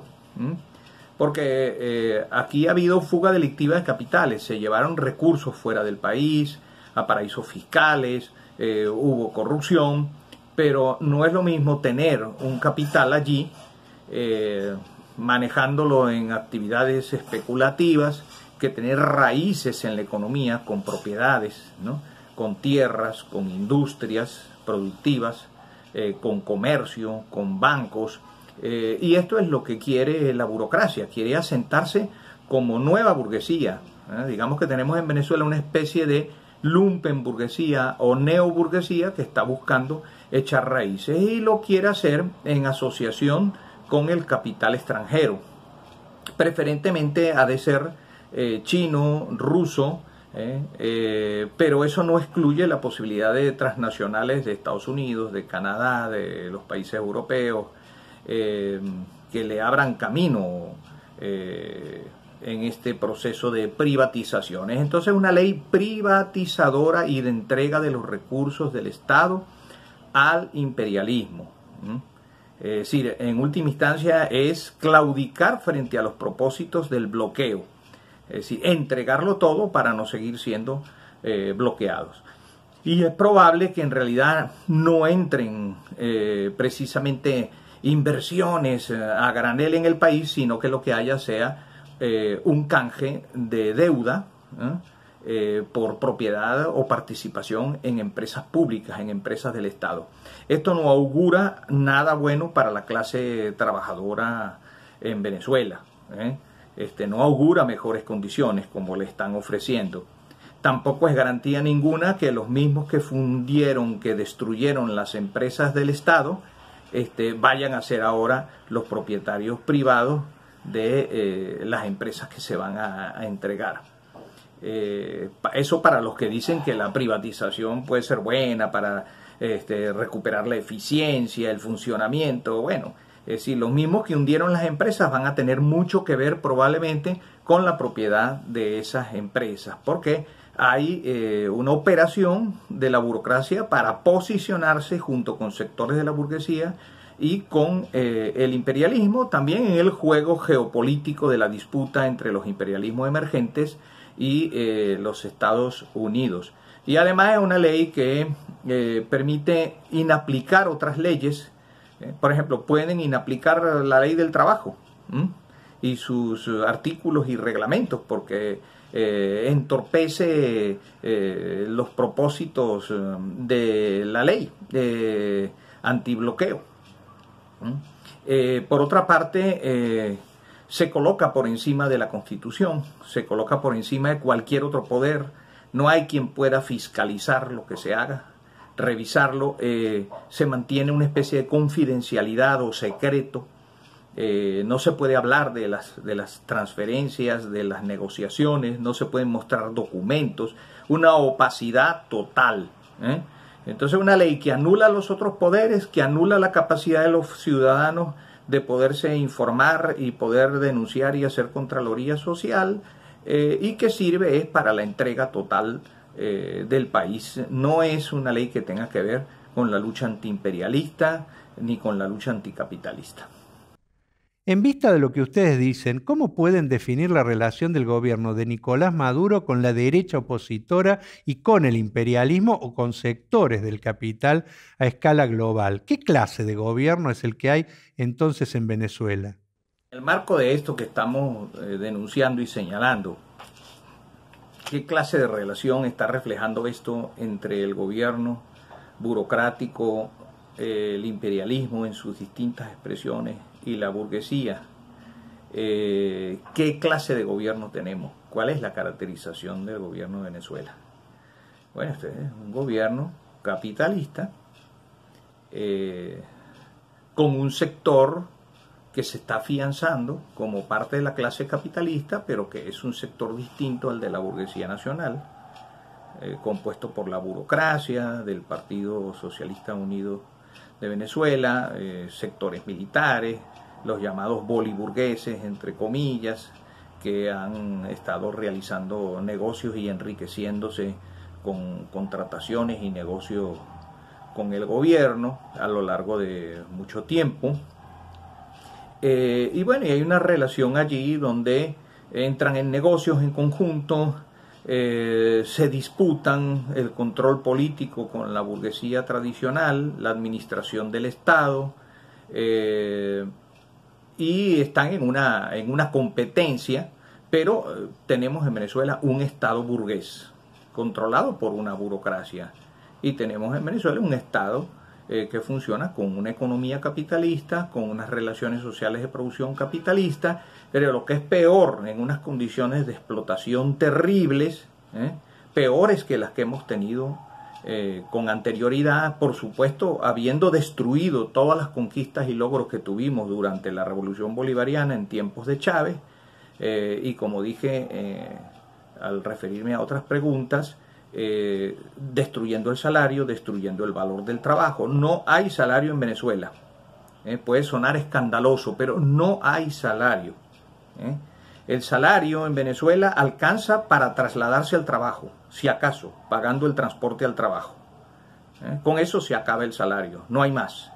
Porque eh, aquí ha habido fuga delictiva de capitales, se llevaron recursos fuera del país, a paraísos fiscales, eh, hubo corrupción, pero no es lo mismo tener un capital allí, manejándolo en actividades especulativas, que tener raíces en la economía con propiedades, ¿no? con tierras, con industrias productivas, eh, con comercio, con bancos. Eh, y esto es lo que quiere la burocracia, quiere asentarse como nueva burguesía. ¿eh? Digamos que tenemos en Venezuela una especie de lumpenburguesía o neoburguesía que está buscando echar raíces y lo quiere hacer en asociación con el capital extranjero. Preferentemente ha de ser eh, chino, ruso, ¿eh? Eh, pero eso no excluye la posibilidad de transnacionales de Estados Unidos, de Canadá, de los países europeos, que le abran camino en este proceso de privatizaciones. Entonces una ley privatizadora y de entrega de los recursos del Estado al imperialismo. Es decir, en última instancia es claudicar frente a los propósitos del bloqueo es decir, entregarlo todo para no seguir siendo eh, bloqueados. Y es probable que en realidad no entren eh, precisamente inversiones eh, a granel en el país, sino que lo que haya sea un canje de deuda por propiedad o participación en empresas públicas, en empresas del Estado. Esto no augura nada bueno para la clase trabajadora en Venezuela este, no augura mejores condiciones como le están ofreciendo. Tampoco es garantía ninguna que los mismos que fundieron, que destruyeron las empresas del Estado, este, vayan a ser ahora los propietarios privados de eh, las empresas que se van a, entregar. Eh, eso para los que dicen que la privatización puede ser buena para este, recuperar la eficiencia, el funcionamiento. Bueno, es decir, los mismos que hundieron las empresas van a tener mucho que ver probablemente con la propiedad de esas empresas, porque hay eh, una operación de la burocracia para posicionarse junto con sectores de la burguesía y con eh, el imperialismo, también en el juego geopolítico de la disputa entre los imperialismos emergentes y eh, los Estados Unidos. Y además es una ley que permite inaplicar otras leyes ¿eh? Por ejemplo, pueden inaplicar la ley del trabajo y sus artículos y reglamentos porque eh, entorpece eh, los propósitos de la ley de antibloqueo. por otra parte, se coloca por encima de la Constitución, se coloca por encima de cualquier otro poder, no hay quien pueda fiscalizar lo que se haga, revisarlo, eh, se mantiene una especie de confidencialidad o secreto. Eh, no se puede hablar de las, transferencias, de las negociaciones, no se pueden mostrar documentos, una opacidad total. ¿eh? Entonces una ley que anula los otros poderes, que anula la capacidad de los ciudadanos de poderse informar y poder denunciar y hacer Contraloría Social, y que sirve es para la entrega total eh, del país. No es una ley que tenga que ver con la lucha antiimperialista ni con la lucha anticapitalista. En vista de lo que ustedes dicen, ¿cómo pueden definir la relación del gobierno de Nicolás Maduro con la derecha opositora y con el imperialismo o con sectores del capital a escala global? ¿Qué clase de gobierno es el que hay entonces en Venezuela? El marco de esto que estamos eh, denunciando y señalando, ¿Qué clase de relación está reflejando esto entre el gobierno burocrático, el imperialismo en sus distintas expresiones y la burguesía? Eh, ¿Qué clase de gobierno tenemos? ¿Cuál es la caracterización del gobierno de Venezuela? Bueno, este es un gobierno capitalista eh, con un sector que se está afianzando como parte de la clase capitalista, pero que es un sector distinto al de la burguesía nacional, eh, compuesto por la burocracia del Partido Socialista Unido de Venezuela, eh, sectores militares, los llamados boliburgueses, entre comillas, que han estado realizando negocios y enriqueciéndose con contrataciones y negocios con el gobierno a lo largo de mucho tiempo. Eh, y bueno, y hay una relación allí donde entran en negocios en conjunto, eh, se disputan el control político con la burguesía tradicional, la administración del Estado, eh, y están en una, en una competencia, pero tenemos en Venezuela un Estado burgués, controlado por una burocracia, y tenemos en Venezuela un Estado eh, que funciona con una economía capitalista, con unas relaciones sociales de producción capitalista, pero lo que es peor, en unas condiciones de explotación terribles, ¿eh? peores que las que hemos tenido eh, con anterioridad, por supuesto, habiendo destruido todas las conquistas y logros que tuvimos durante la Revolución Bolivariana en tiempos de Chávez, y como dije al referirme a otras preguntas, eh, destruyendo el salario, destruyendo el valor del trabajo. No hay salario en Venezuela. ¿eh? puede sonar escandaloso, pero no hay salario. ¿eh? El salario en Venezuela alcanza para trasladarse al trabajo, si acaso, pagando el transporte al trabajo. Con eso se acaba el salario, no hay más.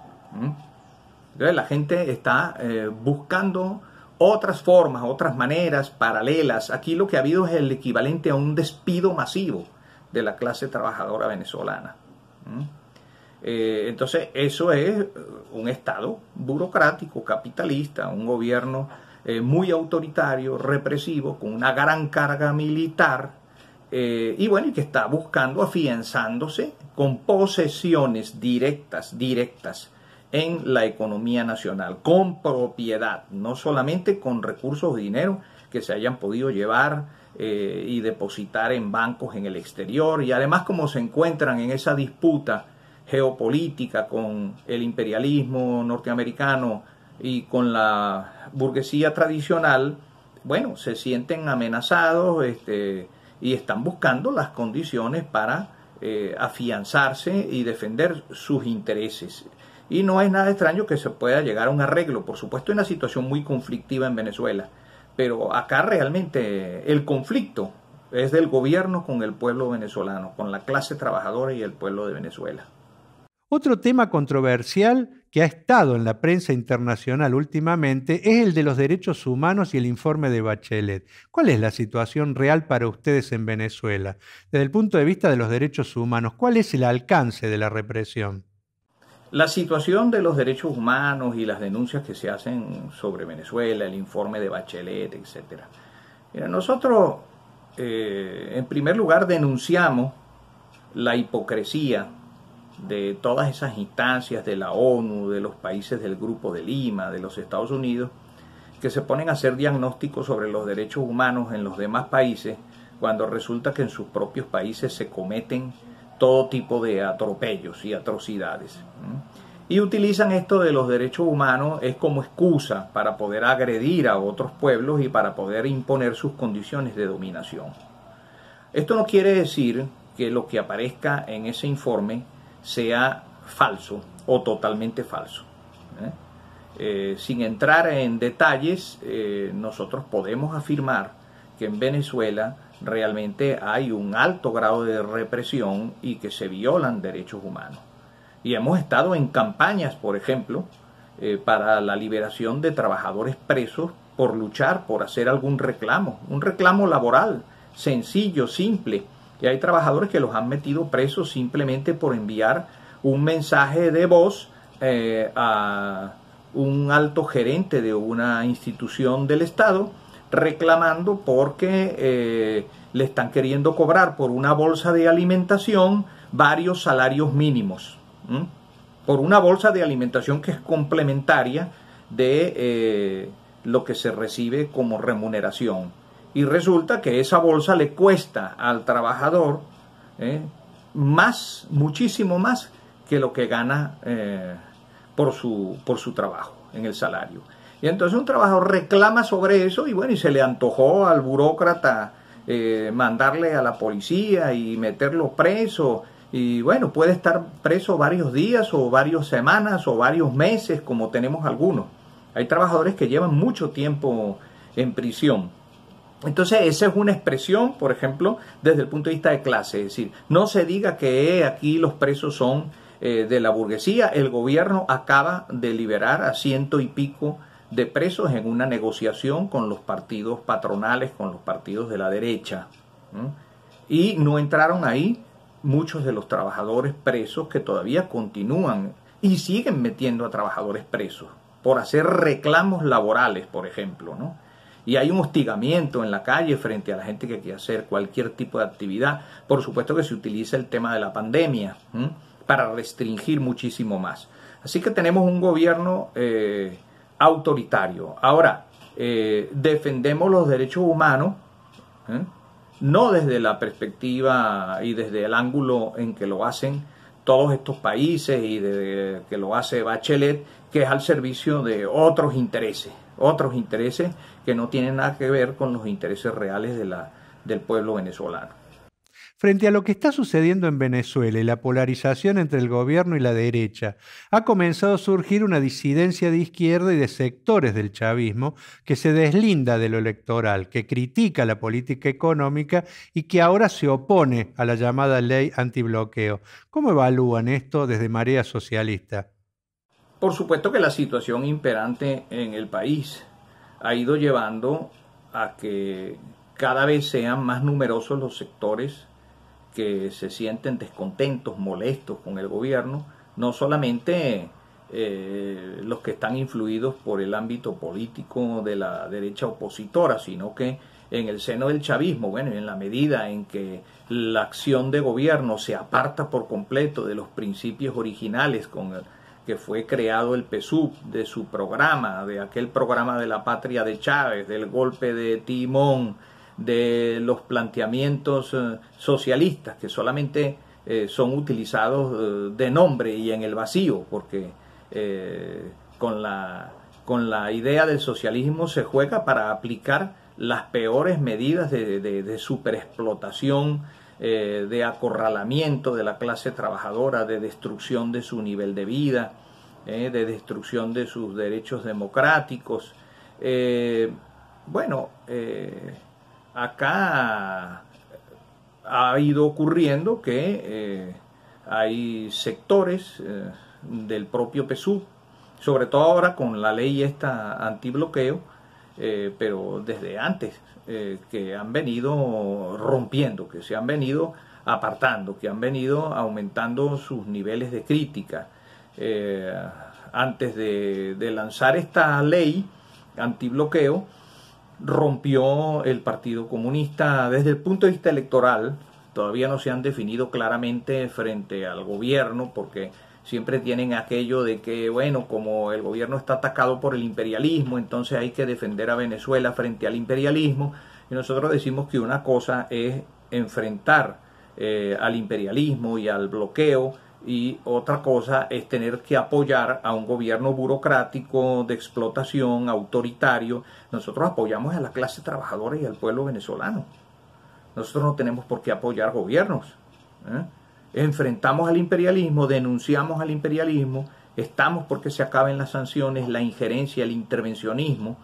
la gente está buscando otras formas, otras maneras paralelas. Aquí lo que ha habido es el equivalente a un despido masivo de la clase trabajadora venezolana. ¿Mm? Eh, entonces, eso es eh, un Estado burocrático, capitalista, un gobierno eh, muy autoritario, represivo, con una gran carga militar, y bueno, y que está buscando afianzándose con posesiones directas, directas en la economía nacional, con propiedad, no solamente con recursos de dinero que se hayan podido llevar eh, y depositar en bancos en el exterior y además como se encuentran en esa disputa geopolítica con el imperialismo norteamericano y con la burguesía tradicional, bueno, se sienten amenazados este, y están buscando las condiciones para eh, afianzarse y defender sus intereses. Y no es nada extraño que se pueda llegar a un arreglo, por supuesto, en una situación muy conflictiva en Venezuela. Pero acá realmente el conflicto es del gobierno con el pueblo venezolano, con la clase trabajadora y el pueblo de Venezuela. Otro tema controversial que ha estado en la prensa internacional últimamente es el de los derechos humanos y el informe de Bachelet. ¿Cuál es la situación real para ustedes en Venezuela? Desde el punto de vista de los derechos humanos, ¿cuál es el alcance de la represión? La situación de los derechos humanos y las denuncias que se hacen sobre Venezuela, el informe de Bachelet, etc. nosotros, eh, en primer lugar, denunciamos la hipocresía de todas esas instancias de la ONU, de los países del Grupo de Lima, de los Estados Unidos, que se ponen a hacer diagnósticos sobre los derechos humanos en los demás países, cuando resulta que en sus propios países se cometen todo tipo de atropellos y atrocidades. Y utilizan esto de los derechos humanos es como excusa para poder agredir a otros pueblos y para poder imponer sus condiciones de dominación. Esto no quiere decir que lo que aparezca en ese informe sea falso o totalmente falso. ¿eh? Eh, sin entrar en detalles, eh, nosotros podemos afirmar que en Venezuela realmente hay un alto grado de represión y que se violan derechos humanos. Y hemos estado en campañas, por ejemplo, eh, para la liberación de trabajadores presos por luchar, por hacer algún reclamo, un reclamo laboral, sencillo, simple. Y hay trabajadores que los han metido presos simplemente por enviar un mensaje de voz eh, a un alto gerente de una institución del Estado reclamando porque eh, le están queriendo cobrar por una bolsa de alimentación varios salarios mínimos, por una bolsa de alimentación que es complementaria de eh, lo que se recibe como remuneración. Y resulta que esa bolsa le cuesta al trabajador ¿eh? más, muchísimo más que lo que gana por, su, por su trabajo en el salario. Y entonces un trabajador reclama sobre eso y bueno, y se le antojó al burócrata eh, mandarle a la policía y meterlo preso. Y bueno, puede estar preso varios días o varias semanas o varios meses, como tenemos algunos. Hay trabajadores que llevan mucho tiempo en prisión. Entonces, esa es una expresión, por ejemplo, desde el punto de vista de clase. Es decir, no se diga que eh, aquí los presos son eh, de la burguesía. El gobierno acaba de liberar a ciento y pico de presos en una negociación con los partidos patronales, con los partidos de la derecha. Y no entraron ahí muchos de los trabajadores presos que todavía continúan y siguen metiendo a trabajadores presos por hacer reclamos laborales, por ejemplo, ¿no? Y hay un hostigamiento en la calle frente a la gente que quiere hacer cualquier tipo de actividad. Por supuesto que se utiliza el tema de la pandemia para restringir muchísimo más. Así que tenemos un gobierno eh, autoritario. Ahora, eh, defendemos los derechos humanos, ¿eh? no desde la perspectiva y desde el ángulo en que lo hacen todos estos países y que lo hace Bachelet, que es al servicio de otros intereses, otros intereses que no tienen nada que ver con los intereses reales de la, del pueblo venezolano. Frente a lo que está sucediendo en Venezuela y la polarización entre el gobierno y la derecha, ha comenzado a surgir una disidencia de izquierda y de sectores del chavismo que se deslinda de lo electoral, que critica la política económica y que ahora se opone a la llamada ley antibloqueo. ¿Cómo evalúan esto desde Marea Socialista? Por supuesto que la situación imperante en el país ha ido llevando a que cada vez sean más numerosos los sectores que se sienten descontentos, molestos con el gobierno, no solamente eh, los que están influidos por el ámbito político de la derecha opositora, sino que en el seno del chavismo, bueno, en la medida en que la acción de gobierno se aparta por completo de los principios originales con que fue creado el PSUV, de su programa, de aquel programa de la patria de Chávez, del golpe de Timón, de los planteamientos eh, socialistas que solamente eh, son utilizados eh, de nombre y en el vacío, porque con la, con la idea del socialismo se juega para aplicar las peores medidas de, de, superexplotación, de acorralamiento de la clase trabajadora, de destrucción de su nivel de vida, de destrucción de sus derechos democráticos. bueno, acá ha ido ocurriendo que eh, hay sectores eh, del propio PSU, sobre todo ahora con la ley esta antibloqueo, eh, pero desde antes que han venido rompiendo, que se han venido apartando, que han venido aumentando sus niveles de crítica. antes de, de lanzar esta ley antibloqueo, rompió el Partido Comunista desde el punto de vista electoral. Todavía no se han definido claramente frente al gobierno porque siempre tienen aquello de que, bueno, como el gobierno está atacado por el imperialismo, entonces hay que defender a Venezuela frente al imperialismo. Y nosotros decimos que una cosa es enfrentar eh, al imperialismo y al bloqueo y otra cosa es tener que apoyar a un gobierno burocrático de explotación autoritario. Nosotros apoyamos a la clase trabajadora y al pueblo venezolano. Nosotros no tenemos por qué apoyar gobiernos. ¿eh? Enfrentamos al imperialismo, denunciamos al imperialismo, estamos porque se acaben las sanciones, la injerencia, el intervencionismo,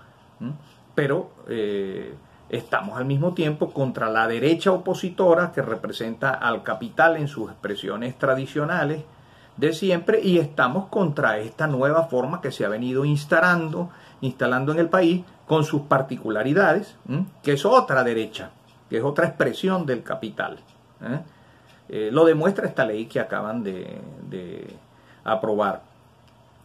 pero eh, Estamos al mismo tiempo contra la derecha opositora que representa al capital en sus expresiones tradicionales de siempre y estamos contra esta nueva forma que se ha venido instalando, instalando en el país con sus particularidades, que es otra derecha, que es otra expresión del capital. ¿eh? Eh, lo demuestra esta ley que acaban de aprobar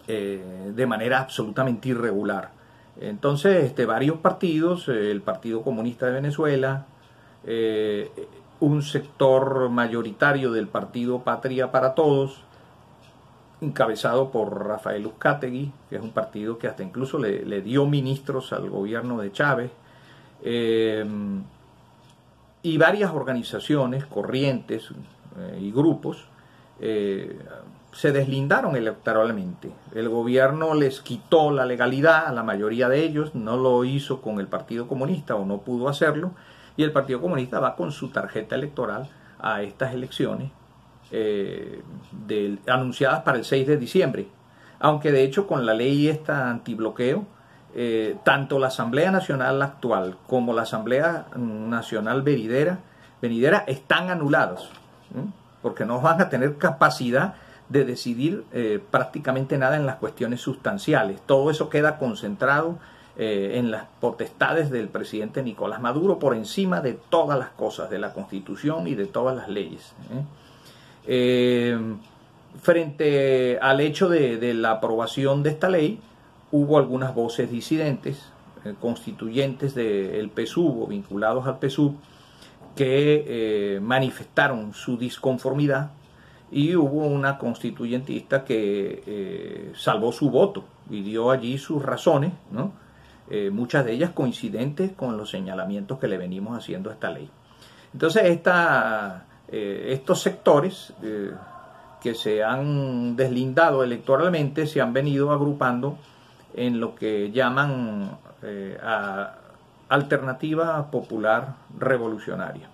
eh, de manera absolutamente irregular. Entonces, este, varios partidos, eh, el Partido Comunista de Venezuela, eh, un sector mayoritario del partido Patria para Todos, encabezado por Rafael Uzcategui, que es un partido que hasta incluso le, dio ministros al gobierno de Chávez, eh, y varias organizaciones, corrientes y grupos, se deslindaron electoralmente. El gobierno les quitó la legalidad a la mayoría de ellos, no lo hizo con el Partido Comunista o no pudo hacerlo, y el Partido Comunista va con su tarjeta electoral a estas elecciones eh, anunciadas para el 6 de diciembre. Aunque de hecho con la ley esta antibloqueo, eh, tanto la Asamblea Nacional actual como la Asamblea Nacional venidera, venidera están anulados, porque no van a tener capacidad de decidir eh, prácticamente nada en las cuestiones sustanciales. Todo eso queda concentrado eh, en las potestades del presidente Nicolás Maduro por encima de todas las cosas, de la constitución y de todas las leyes. ¿eh? frente al hecho de, la aprobación de esta ley, hubo algunas voces disidentes, constituyentes del PSUV o vinculados al PSUV que manifestaron su disconformidad y hubo una constituyentista que eh, salvó su voto y dio allí sus razones, eh, muchas de ellas coincidentes con los señalamientos que le venimos haciendo a esta ley. Entonces, eh, estos sectores que se han deslindado electoralmente se han venido agrupando en lo que llaman alternativa popular revolucionaria.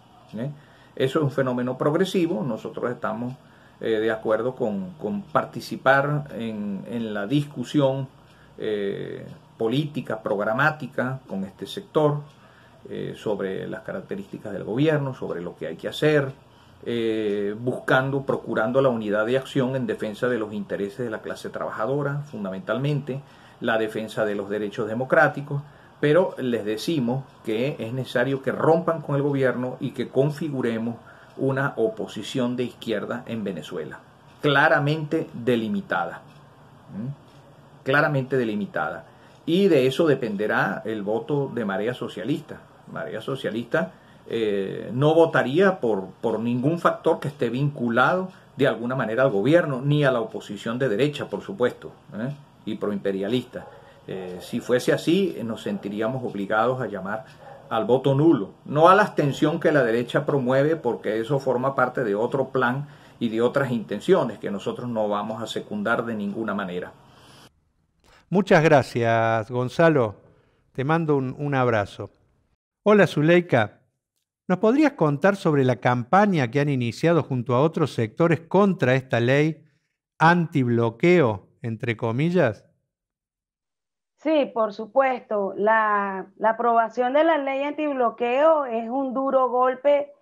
Eso es un fenómeno progresivo, nosotros estamos eh, de acuerdo con, participar en, la discusión eh, política, programática con este sector, eh, sobre las características del gobierno, sobre lo que hay que hacer, buscando, procurando la unidad de acción en defensa de los intereses de la clase trabajadora, fundamentalmente, la defensa de los derechos democráticos, pero les decimos que es necesario que rompan con el gobierno y que configuremos una oposición de izquierda en Venezuela, claramente delimitada, ¿Mm? claramente delimitada. Y de eso dependerá el voto de Marea Socialista. Marea Socialista eh, no votaría por, ningún factor que esté vinculado de alguna manera al gobierno, ni a la oposición de derecha, por supuesto, ¿eh? y proimperialista. Eh, si fuese así, nos sentiríamos obligados a llamar al voto nulo, no a la abstención que la derecha promueve porque eso forma parte de otro plan y de otras intenciones que nosotros no vamos a secundar de ninguna manera. Muchas gracias, Gonzalo. Te mando un, abrazo. Hola, Zuleika. ¿Nos podrías contar sobre la campaña que han iniciado junto a otros sectores contra esta ley antibloqueo, entre comillas? Sí, por supuesto. La, aprobación de la ley antibloqueo es un duro golpe,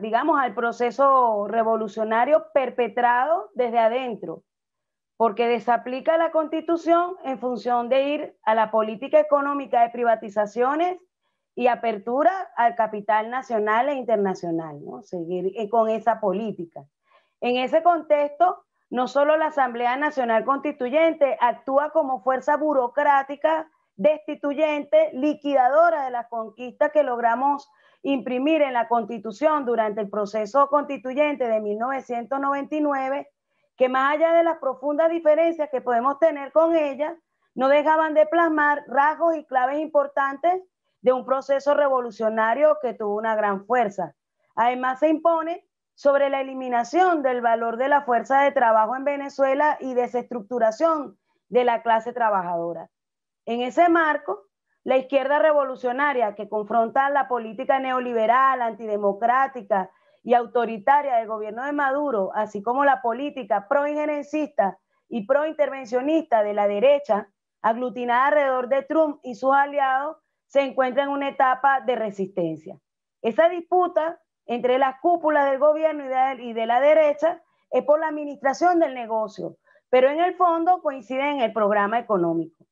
digamos, al proceso revolucionario perpetrado desde adentro, porque desaplica la constitución en función de ir a la política económica de privatizaciones y apertura al capital nacional e internacional, ¿no? Seguir eh, con esa política. En ese contexto, no solo la Asamblea Nacional Constituyente actúa como fuerza burocrática, destituyente, liquidadora de las conquistas que logramos imprimir en la Constitución durante el proceso constituyente de 1999, que más allá de las profundas diferencias que podemos tener con ella, no dejaban de plasmar rasgos y claves importantes de un proceso revolucionario que tuvo una gran fuerza. Además, se impone sobre la eliminación del valor de la fuerza de trabajo en Venezuela y desestructuración de la clase trabajadora. En ese marco, la izquierda revolucionaria que confronta la política neoliberal, antidemocrática y autoritaria del gobierno de Maduro, así como la política proinjerencista y prointervencionista de la derecha, aglutinada alrededor de Trump y sus aliados, se encuentra en una etapa de resistencia. Esa disputa entre las cúpulas del gobierno y de, y de la derecha es por la administración del negocio, pero en el fondo coincide en el programa económico.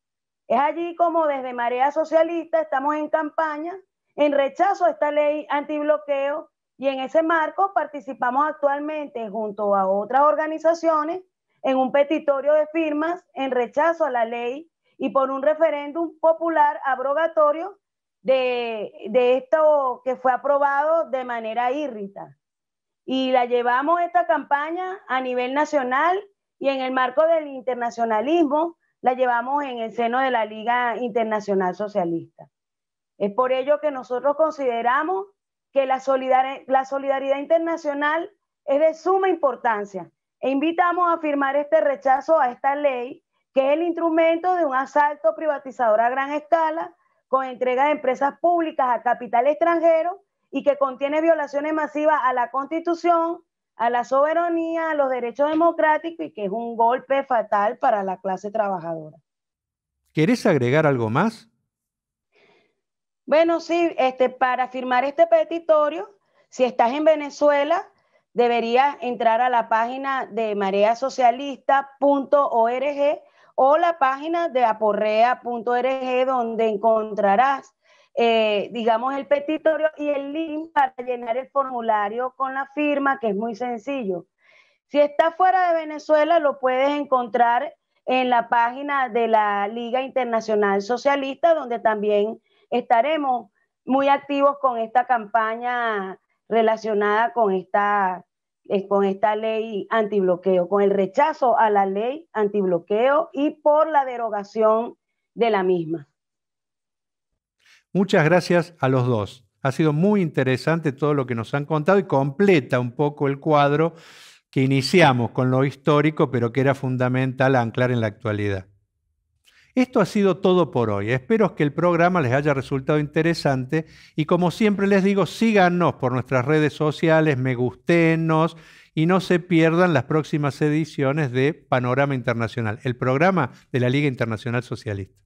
Es allí como desde Marea Socialista estamos en campaña en rechazo a esta ley antibloqueo y en ese marco participamos actualmente junto a otras organizaciones en un petitorio de firmas en rechazo a la ley y por un referéndum popular abrogatorio de, esto que fue aprobado de manera írrita. Y la llevamos esta campaña a nivel nacional y en el marco del internacionalismo la llevamos en el seno de la Liga Internacional Socialista. Es por ello que nosotros consideramos que la la solidaridad internacional es de suma importancia e invitamos a firmar este rechazo a esta ley, que es el instrumento de un asalto privatizador a gran escala con entrega de empresas públicas a capital extranjero y que contiene violaciones masivas a la Constitución, a la soberanía, a los derechos democráticos y que es un golpe fatal para la clase trabajadora. ¿Quieres agregar algo más? Bueno, sí, este, para firmar este petitorio, si estás en Venezuela, deberías entrar a la página de mareasocialista.org o la página de aporrea.org donde encontrarás, eh, digamos, el petitorio y el link para llenar el formulario con la firma, que es muy sencillo. Si está fuera de Venezuela, lo puedes encontrar en la página de la Liga Internacional Socialista, donde también estaremos muy activos con esta campaña relacionada con esta eh, con esta ley antibloqueo, con el rechazo a la ley antibloqueo y por la derogación de la misma. Muchas gracias a los dos. Ha sido muy interesante todo lo que nos han contado y completa un poco el cuadro que iniciamos con lo histórico, pero que era fundamental anclar en la actualidad. Esto ha sido todo por hoy. Espero que el programa les haya resultado interesante y como siempre les digo, síganos por nuestras redes sociales, me gustenos y no se pierdan las próximas ediciones de Panorama Internacional, el programa de la Liga Internacional Socialista.